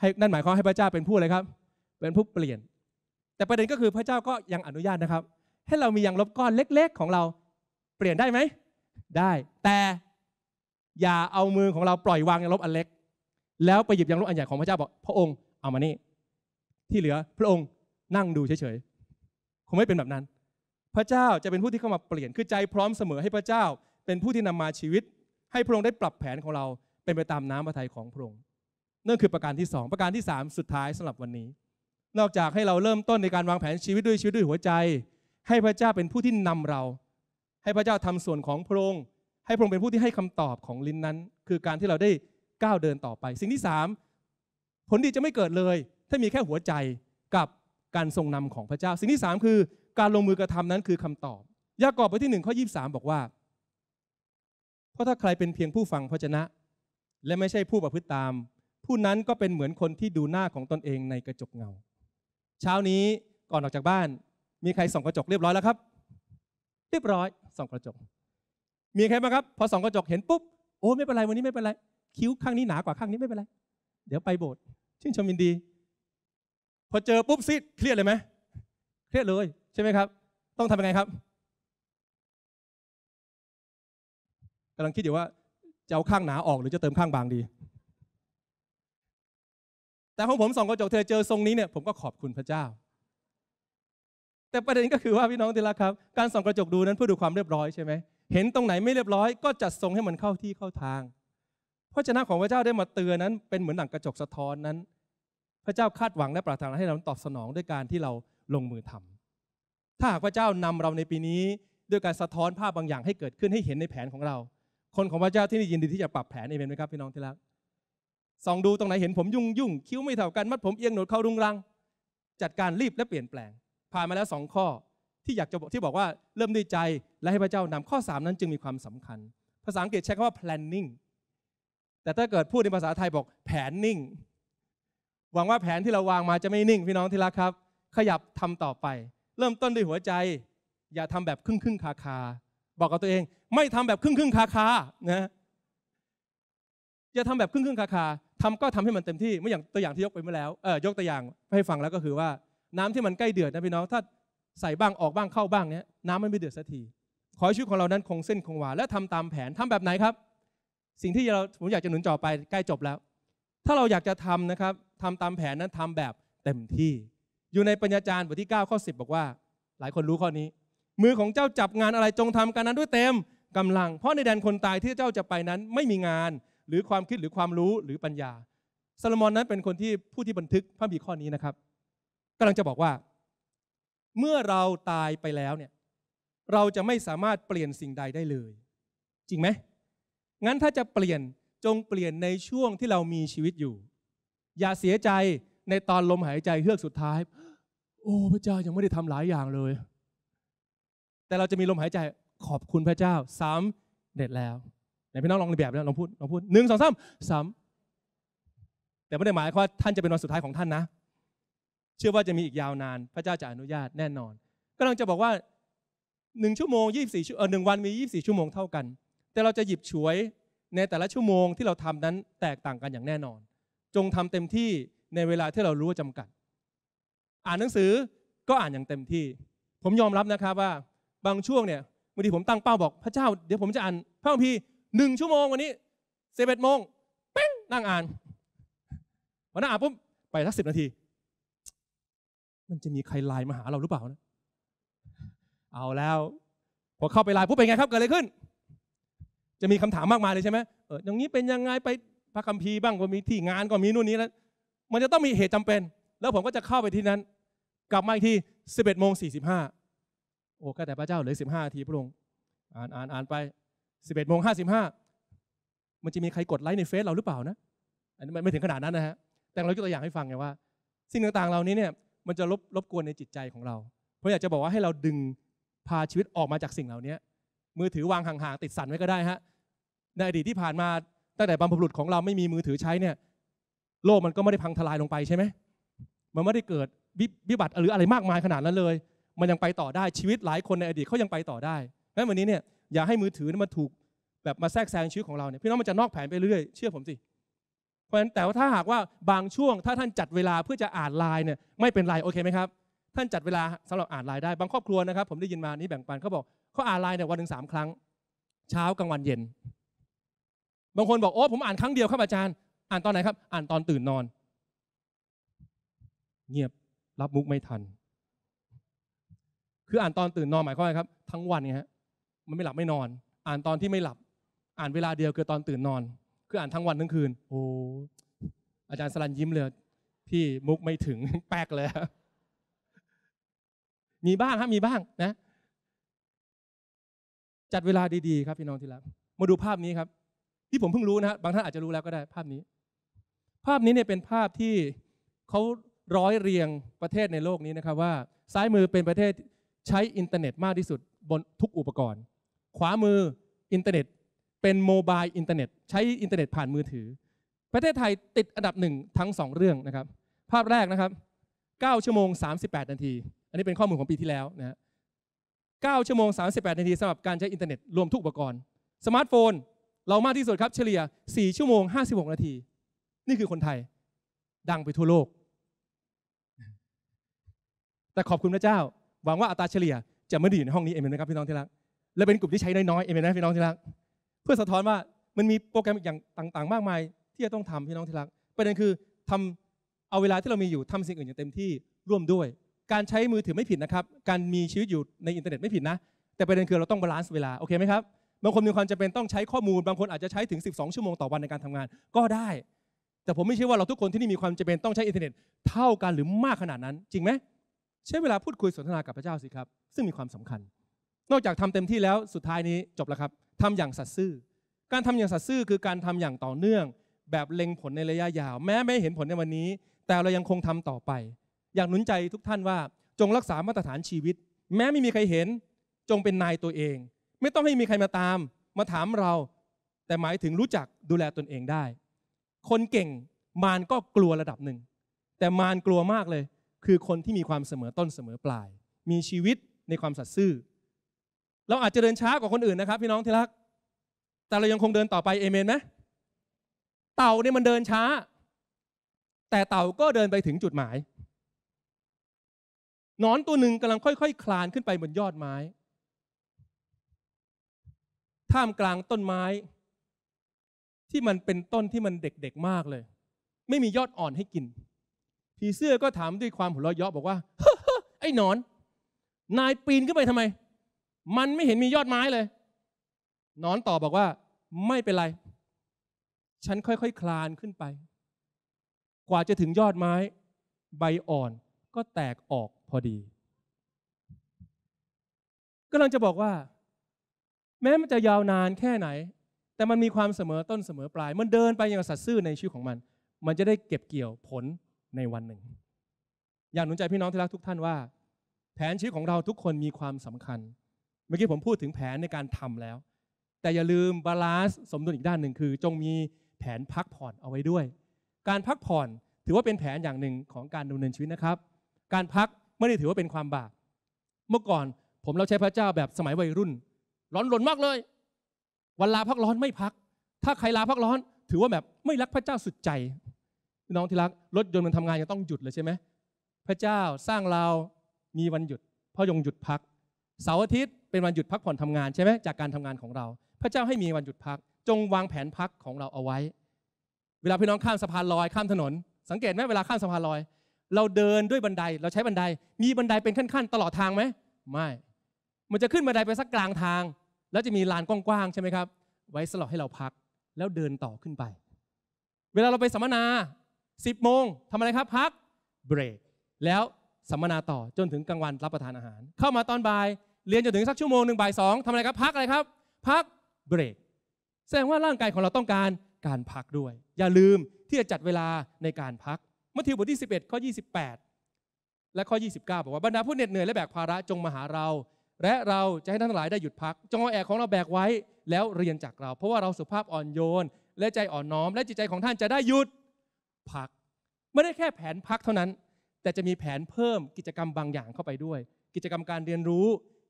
ให้นั่นหมายความให้พระเจ้าเป็นผู้อะไรครับ เป็นผู้เปลี่ยน แต่ประเด็นก็คือพระเจ้าก็ยังอนุญาตนะครับให้เรามียางลบก้อนเล็ก ๆ ของเราเปลี่ยนได้ไหมได้แต่อย่าเอามือของเราปล่อยวางยางลบอันเล็ก แล้วไปหยิบยางลบอันใหญ่ของพระเจ้าบอกพระองค์เอามานี่ที่เหลือพระองค์นั่งดูเฉยๆคงไม่เป็นแบบนั้น พระเจ้าจะเป็นผู้ที่เข้ามาเปลี่ยนคือใจพร้อมเสมอให้พระเจ้า เป็นผู้ที่นำมาชีวิต ให้พระองค์ได้ปรับแผนของเรา เป็นไปตามน้ำพระทัยของพระองค์นั่นคือประการที่ 2 ประการที่ 3 สุดท้ายสำหรับวันนี้ นอกจากให้เราเริ่มต้นในการวางแผนชีวิตด้วยชีวิตด้วยหัวใจให้พระเจ้าเป็นผู้ที่นำเรา ให้พระเจ้าทำส่วนของพระองค์ ให้พระองค์เป็นผู้ที่ให้คำตอบของลิ้นนั้น คือการที่เราได้ก้าวเดินต่อไป สิ่งที่สามผลดีจะไม่เกิดเลย ถ้ามีแค่หัวใจกับการทรงนำของพระเจ้า สิ่งที่สามคือ การลงมือกระทำนั้นคือคำตอบ ยากอบไทที่หนึ่งข้อยีบอกว่า เพราะถ้าใครเป็นเพียงผู้ฟังพระชนะ และไม่ใช่ผู้ประพฤติตาม ผู้นั้นก็เป็นเหมือนคนที่ดูหน้าของตนเองในกระจกเงา เช้านี้ก่อนออกจากบ้านมีใครส่องกระจกเรียบร้อยแล้วครับ เรียบร้อยส่องกระจก มีใครบ้างครับ พอส่องกระจกเห็นปุ๊บ โอ้ ไม่เป็นไรวันนี้ไม่เป็นไร คิ้วข้างนี้หนากว่าข้างนี้ไม่เป็นไรเดี๋ยวไปโบสถ์ชื่นชมยินดี พอเจอปุ๊บซิ เครียดเลยไหม เครียดเลย ใช่ไหมครับ ต้องทำยังไงครับกำลังคิดอยู่ว่าจะเอาข้างหนาออกหรือจะเติมข้างบางดี แต่ของผมส่องกระจกเธอเจอทรงนี้เนี่ย ผมก็ขอบคุณพระเจ้าแต่ประเด็นก็คือว่าพี่น้องที่รักครับการส่องกระจกดูนั้นเพื่อดูความเรียบร้อยใช่ไหมเห็นตรงไหนไม่เรียบร้อย ก็จัดทรงให้มันเข้าที่เข้าทางพระเจ้าของพระเจ้าได้มาเตือนนั้น เป็นเหมือนหนังกระจกสะท้อนนั้น พระเจ้าคาดหวังและปรารถนาให้เราตอบสนองด้วยการที่เราลงมือทำ ถ้าหากพระเจ้านำเราในปีนี้ด้วยการสะท้อนภาพบางอย่าง ให้เกิดขึ้นให้เห็นในแผนของเรา คนของพระเจ้าที่นี่ยินดีที่จะปรับแผนเองไหมครับ พี่น้องที่รักส่องดูตรงไหนเห็นผมยุ่งยุ่งคิ้วไม่เท่ากันมัดผมเอียงหนวดเข้ารุงรังจัดการรีบและเปลี่ยนแปลงผ่านมาแล้วสองข้อที่อยากจะที่บอกว่าเริ่มด้วยใจและให้พระเจ้านำข้อ 3 นั้นจึงมีความสำคัญ ภาษาอังกฤษใช้คำว่า planning แต่ถ้าเกิดพูดในภาษาไทยบอกแผนนิ่ง หวังว่าแผนที่เราวางมาจะไม่นิ่ง พี่น้องที่รักครับ ขยับทำต่อไป เริ่มต้นด้วยหัวใจ อย่าทำแบบครึ่งครึ่งคาคาบอกกับตัวเองไม่ทำแบบครึ่งครึ่งคาคานะอย่าทำแบบครึ่งครึ่งคาคาทำก็ทำให้มันเต็มที่ไม่อย่างตัวอย่างที่ยกไปเมื่อแล้วเออยกตัวอย่างให้ฟังแล้วก็คือว่าน้ำที่มันใกล้เดือดนะพี่น้องถ้าใส่บ้างออกบ้างเข้าบ้างเนี้ยน้ำมันไม่เดือดสักทีขอชีวิตของเรานั้นคงเส้นคงวา และทำตามแผนทำแบบไหนครับ สิ่งที่เราผมอยากจะหนุนจ่อไป ใกล้จบแล้ว ถ้าเราอยากจะทำนะครับทำตามแผนนั้นทำแบบเต็มที่ อยู่ในปัญญาจารย์บทที่9ข้อ10 บอกว่า หลายคนรู้ข้อนี้ มือของเจ้าจับงานอะไรจงทำการนั้นด้วยเต็ม กำลังเพราะในแดนคนตายที่เจ้าจะไปนั้นไม่มีงานหรือความคิดหรือความรู้หรือปัญญาซาลมอนนั้นเป็นคนที่ผู้ที่บันทึกพระบีข้อนี้นะครับกำลังจะบอกว่า เมื่อเราตายไปแล้วเนี่ย เราจะไม่สามารถเปลี่ยนสิ่งใดได้เลย จริงไหมงั้นถ้าจะเปลี่ยนจงเปลี่ยนในช่วงที่เรามีชีวิตอยู่ อย่าเสียใจในตอนลมหายใจเฮือกสุดท้าย โอ้พระเจ้ายังไม่ได้ทำหลายอย่างเลย แต่เราจะมีลมหายใจขอบคุณพระเจ้าสามเด็ดแล้วไหนพี่น้องลองในแบบนะลองพูดลองพูดหนึ่งสองสามสามแต่ไม่ได้หมายว่าท่านจะเป็นวันสุดท้ายของท่านนะเชื่อว่าจะมีอีกยาวนานพระเจ้าจะอนุญาตแน่นอน กำลังจะบอกว่าหนึ่งชั่วโมงยี่สี่เออหนึ่งวันมียี่สี่ชั่วโมงเท่ากัน แต่เราจะหยิบฉวยในแต่ละชั่วโมงที่เราทำนั้นแตกต่างกันอย่างแน่นอน จงทำเต็มที่ในเวลาที่เรารู้ว่าจำกัด อ่านหนังสือก็อ่านอย่างเต็มที่ ผมยอมรับนะครับว่า บางช่วงเนี่ยบางทีผมตั้งเป้าบอกพระเจ้าเดี๋ยวผมจะอ่านพระคัมภีร์หนึ่งชั่วโมงวันนี้สิบเอ็ดโมงเป้งนั่งอ่านพอนั่งอ่านปุ๊บไปสักสิบนาทีมันจะมีใครไลน์มาหาเราหรือเปล่านะ เอาแล้วพอเข้าไปไลน์ปุ๊บเป็นไงครับเกิดอะไรขึ้น จะมีคำถามมากมายเลยใช่ไหมเอออย่างนี้เป็นยังไงไปพระคัมภีร์บ้างก็มีที่งานก็มีนู่นนี้แล้วมันจะต้องมีเหตุจำเป็น แล้วผมก็จะเข้าไปที่นั้น กลับมาอีกทีสิบเอ็ดโมงสี่สิบห้าโอ้ก็แต่พระเจ้าเหลือสิบห้าทีพระองค์อ่านอ่านอ่านไปสิบเอ็ดโมงห้าสิบห้ามันจะมีใครกดไลค์ในเฟซเราหรือเปล่านะ อันนี้ไม่ถึงขนาดนั้นนะฮะ แต่เรายกตัวอย่างให้ฟังไงว่าสิ่งต่างๆเหล่านี้เนี่ยมันจะรบรบกวนในจิตใจของเราเพราะอยากจะบอกว่าให้เราดึงพาชีวิตออกมาจากสิ่งเหล่านี้มือถือวางห่าง ๆ ติดสันไว้ก็ได้ฮะ ในอดีตที่ผ่านมาตั้งแต่บรรพบุรุษของเราไม่มีมือถือใช้เนี่ย โลกมันก็ไม่ได้พังทลายลงไปใช่ไหม มันไม่ได้เกิดวิบัติหรืออะไรมากมายขนาดนั้นเลย มันยังไปต่อได้ชีวิตหลายคนในอดีตเขายังไปต่อได้ งั้นวันนี้เนี่ยอย่าให้มือถือมันถูกแบบมาแทรกแซงชีวิตของเราเนี่ย พี่น้องมันจะนอกแผนไปเรื่อยเชื่อผมสิเพราะฉะนั้นแต่ว่าถ้าหากว่าบางช่วงถ้าท่านจัดเวลาเพื่อจะอ่านไลน์เนี่ยไม่เป็นไรโอเคไหมครับ ท่านจัดเวลาสำหรับอ่านไลน์ได้บางครอบครัวนะครับผมได้ยินมานี่แบ่งปันเขาบอกเขาอ่านไลน์เนี่ยวันหนึ่งสามครั้ง เช้ากลางวันเย็นบางคนบอกโอ้ผมอ่านครั้งเดียวครับอาจารย์อ่านตอนไหนครับ อ่านตอนตื่นนอนเงียบรับมุกไม่ทัน คืออ่านตอนตื่นนอนหมายความว่าครับ ทั้งวันเนี่ยฮะมันไม่หลับไม่นอน อ่านตอนที่ไม่หลับ อ่านเวลาเดียวคือตอนตื่นนอนคืออ่านทั้งวันทั้งคืน โอ้ อาจารย์สลันยิ้มเลยพี่มุกไม่ถึง แป๊กเลยมีบ้างฮะมีบ้างนะ จัดเวลาดีๆ ครับพี่น้องที่รักมาดูภาพนี้ครับ ที่ผมเพิ่งรู้นะฮะบางท่านอาจจะรู้แล้วก็ได้ ภาพนี้ ภาพนี้เนี่ยเป็นภาพที่เขาร้อยเรียงประเทศในโลกนี้นะครับ ว่าซ้ายมือเป็นประเทศใช้อินเทอร์เน็ตมากที่สุด บนทุกอุปกรณ์ ขวามืออินเทอร์เน็ตเป็นโมบายอินเทอร์เน็ตใช้อินเทอร์เน็ตผ่านมือถือ ประเทศไทยติดอันดับหนึ่งทั้ง 2 เรื่องนะครับภาพแรกนะครับ 9 ชั่วโมง 38 นาที อันนี้เป็นข้อมูลของปีที่แล้วนะฮะ9ชั่วโมง38นาทีสำหรับการใช้อินเทอร์เน็ตรวมทุกอุปกรณ์ สมาร์ทโฟน เรามากที่สุดครับเฉลี่ย4ชั่วโมง56 นาที นี่คือคนไทยดังไปทั่วโลก แต่ขอบคุณพระเจ้า หวังว่าอัตราเฉลี่ยจะไม่ดีอยู่ในห้องนี้เอเมนไหมครับพี่น้องที่รักและเป็นกลุ่มที่ใช้น้อยๆเอเมนไหมพี่น้องที่รักเพื่อสะท้อนว่ามันมีโปรแกรมอีกอย่างต่าง ๆ มากมาย ที่จะต้องทำพี่น้องที่รักประเด็นคือทำเอาเวลาที่เรามีอยู่ทำสิ่งอื่นอย่างเต็มที่ร่วมด้วย การใช้มือถือไม่ผิดนะครับ การมีชีวิตอยู่ในอินเทอร์เน็ตไม่ผิดนะแต่ประเด็นคือเราต้องบาลานซ์เวลาโอเคไหมครับบางคนมีความจำเป็นต้องใช้ข้อมูลบางคนอาจจะใช้ถึง 12ชั่วโมงต่อวันในการทำงาน ก็ได้ แต่ผมไม่เชื่อว่าเราทุกคนที่นี่มีความจำเป็นต้องใช้อินเทอร์เน็ตเท่ากันหรือมากขนาดนั้น จริงไหมใช้เวลาพูดคุยสนทนากับพระเจ้าสิครับ ซึ่งมีความสำคัญ นอกจากทำเต็มที่แล้วสุดท้ายนี้จบแล้วครับทำอย่างสัตย์ซื่อ การทำอย่างสัตย์ซื่อคือการทำอย่างต่อเนื่อง แบบเล็งผลในระยะยาว แม้ไม่เห็นผลในวันนี้ แต่เรายังคงทำต่อไป อยากหนุนใจทุกท่านว่า จงรักษามาตรฐานชีวิต แม้ไม่มีใครเห็น จงเป็นนายตัวเอง ไม่ต้องให้มีใครมาตาม มาถามเรา แต่หมายถึงรู้จักดูแลตนเองได้ คนเก่งมารก็กลัวระดับหนึ่งแต่มารกลัวมากเลยคือคนที่มีความเสมอต้นเสมอปลาย มีชีวิตในความสัตย์ซื่อเราอาจจะเดินช้ากว่าคนอื่นนะครับ พี่น้องที่รักแต่เรายังคงเดินต่อไปเอเมนไหมเต่าเนี่ยมันเดินช้า แต่เต่าก็เดินไปถึงจุดหมาย นอนตัวหนึ่งกำลังค่อยๆคคลานขึ้นไปบนยอดไม้ ท่ามกลางต้นไม้ ที่มันเป็นต้นที่มันเด็กๆมากเลย ไม่มียอดอ่อนให้กินผีเสื้อก็ถามด้วยความหัวเราะเยาะบอกว่า ไอ้นอน นายปีนขึ้นไปทำไมมันไม่เห็นมียอดไม้เลย นอนต่อบอกว่า ไม่เป็นไร ฉันค่อยๆคคลานขึ้นไป กว่าจะถึงยอดไม้ ใบอ่อนก็แตกออกพอดีกำลังจะบอกว่า แม้มันจะยาวนานแค่ไหน แต่มันมีความเสมอต้นเสมอปลาย มันเดินไปอย่างสัตย์ซื่อในชีวิตของมัน มันจะได้เก็บเกี่ยวผลในวันหนึ่ง อยากหนุนใจพี่น้องที่รักทุกท่านว่า แผนชีวิตของเราทุกคนมีความสำคัญเมื่อกี้ผมพูดถึงแผนในการทำแล้ว แต่อย่าลืมบาลานซ์สมดุลอีกด้านหนึ่งคือ จงมีแผนพักผ่อนเอาไว้ด้วย การพักผ่อนถือว่าเป็นแผนอย่างหนึ่งของการดำเนินชีวิตนะครับ การพักไม่ได้ถือว่าเป็นความบาปเมื่อก่อนผมเราใช้พระเจ้าแบบสมัยวัยรุ่น ร้อนรนมากเลย วันลาพักร้อนไม่พัก ถ้าใครลาพักร้อนถือว่าแบบไม่รักพระเจ้าสุดใจน้องที่รักรถยนต์มันทำงานยังต้องหยุดเลยใช่ไหมพระเจ้าสร้างเรา มีวันหยุดพ่อยงหยุดพักเสาร์อาทิตย์เป็นวันหยุดพักผ่อนทำงานใช่ไหมจากการทำงานของเรา พระเจ้าให้มีวันหยุดพักจงวางแผนพักของเราเอาไว้ เวลาพี่น้องข้ามสะพานลอยข้ามถนน สังเกตไหมเวลาข้ามสะพานลอยเราเดินด้วยบันไดเราใช้บันไดมีบันไดเป็นขั้นๆตลอดทางไหมไม่ มันจะขึ้นบันไดไปสักกลางทาง แล้วจะมีลานกว้างๆใช่ไหมครับไว้สลับให้เราพักแล้วเดินต่อขึ้นไป เวลาเราไปสัมมนา10โมงทำอะไรครับพักเบรกแล้วสัมมนาต่อจนถึงกลางวันรับประทานอาหารเข้ามาตอนบ่ายเรียนจนถึงสักชั่วโมงหนึ่งบ่ายสองทำอะไรครับ พักอะไรครับ พักเบรกแสดงว่าร่างกายของเราต้องการการพักด้วย อย่าลืมที่จะจัดเวลาในการพัก มัทธิวบทที่ 11ข้อ28 และข้อ29บอกว่าบรรดาผู้เหน็ดเหนื่อย และแบกภาระจงมาหาเรา และเราจะให้ท่านทั้งหลายได้หยุดพัก จงเอาแอกของเราแบกไว้แล้วเรียนจากเรา เพราะว่าเราสุภาพอ่อนโยนและใจอ่อนน้อมและจิตใจของท่านจะได้หยุดพัก ไม่ได้แค่แผนพักเท่านั้น แต่จะมีแผนเพิ่มกิจกรรมบางอย่างเข้าไปด้วย กิจกรรมการเรียนรู้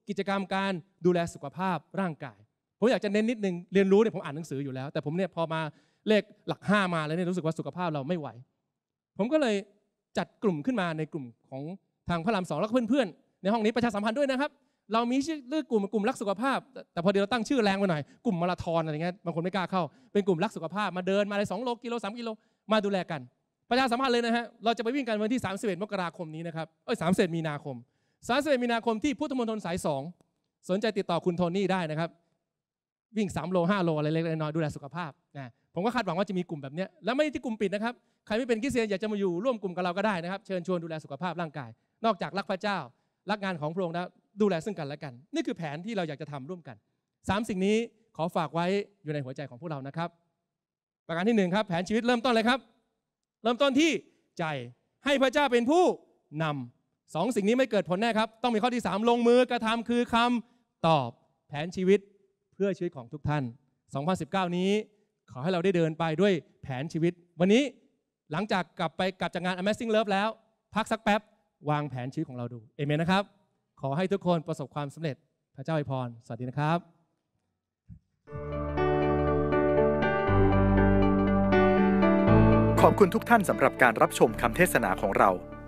กิจกรรมการดูแลสุขภาพร่างกาย ผมอยากจะเน้นนิดนึงเรียนรู้เนี่ยผมอ่านหนังสืออยู่แล้ว แต่ผมเนี่ยพอมาเลขหลัก 5 มาแล้วเนี่ยรู้สึกว่าสุขภาพเราไม่ไหว ผมก็เลยจัดกลุ่มขึ้นมาในกลุ่มของทางพระรามสองแล้วก็เพื่อนๆในห้องนี้ประชาสัมพันธ์ด้วยนะครับ เรามีชื่อเลือกกลุ่มกลุ่มรักสุขภาพแต่พอเดี๋ยวเราตั้งชื่อแรงไปหน่อยกลุ่มมาราธอนอะไรเงี้ยบางคนไม่กล้าเข้าเป็นกลุ่มรักสุขภาพ มาเดินมาเลยสองโลกิโลสามกิโลมาดูแลกัน ประชาสัมพันธ์เลยนะฮะเราจะไปวิ่งกันวันที่31มกราคมนี้นะครับเอ้ยสามสิเมีนาคม31มีนาคมที่พุทธมณฑลสาย2สนใจติดต่อคุณโทนี่ได้นะครับวิ่ง3โล5โลอะไรเล็กๆน้อยดูแลสุขภาพนะผมก็คาดหวังว่าจะมีกลุ่มแบบนี้แล้วไม่ที่กลุ่มปิดนะครับใครไม่เป็นคริสเตียนอยากจะมาอยู่ร่วมกลุ่มกับเราก็ได้นะครับ เชิญชวนดูแลสุขภาพร่างกายนอกจากรักพระเจ้า รักงานของพระองค์แล้วดูแลซึ่งกันและกันนี่คือแผนที่เราอยากจะทำร่วมกัน 3 สิ่งนี้ขอฝากไว้อยู่ในหัวใจของพวกเรานะครับ ประการที่1ครับ แผนชีวิตเริ่มต้นเลยครับ เริ่มต้นที่ใจให้พระเจ้าเป็นผู้นำสองสิ่งนี้ไม่เกิดผลแน่ครับ ต้องมีข้อที่ 3 ลงมือกระทำคือคำตอบแผนชีวิตเพื่อชีวิตของทุกท่าน 2019 นี้ขอให้เราได้เดินไปด้วยแผนชีวิต วันนี้หลังจากกลับไปกลับจากงาน Amazing Love แล้วพักสักแป๊บ วางแผนชีวิตของเราดูเอเมนนะครับ ขอให้ทุกคนประสบความสำเร็จ พระเจ้าอวยพร สวัสดีนะครับ ขอบคุณทุกท่านสำหรับการรับชมคำเทศนาของเรา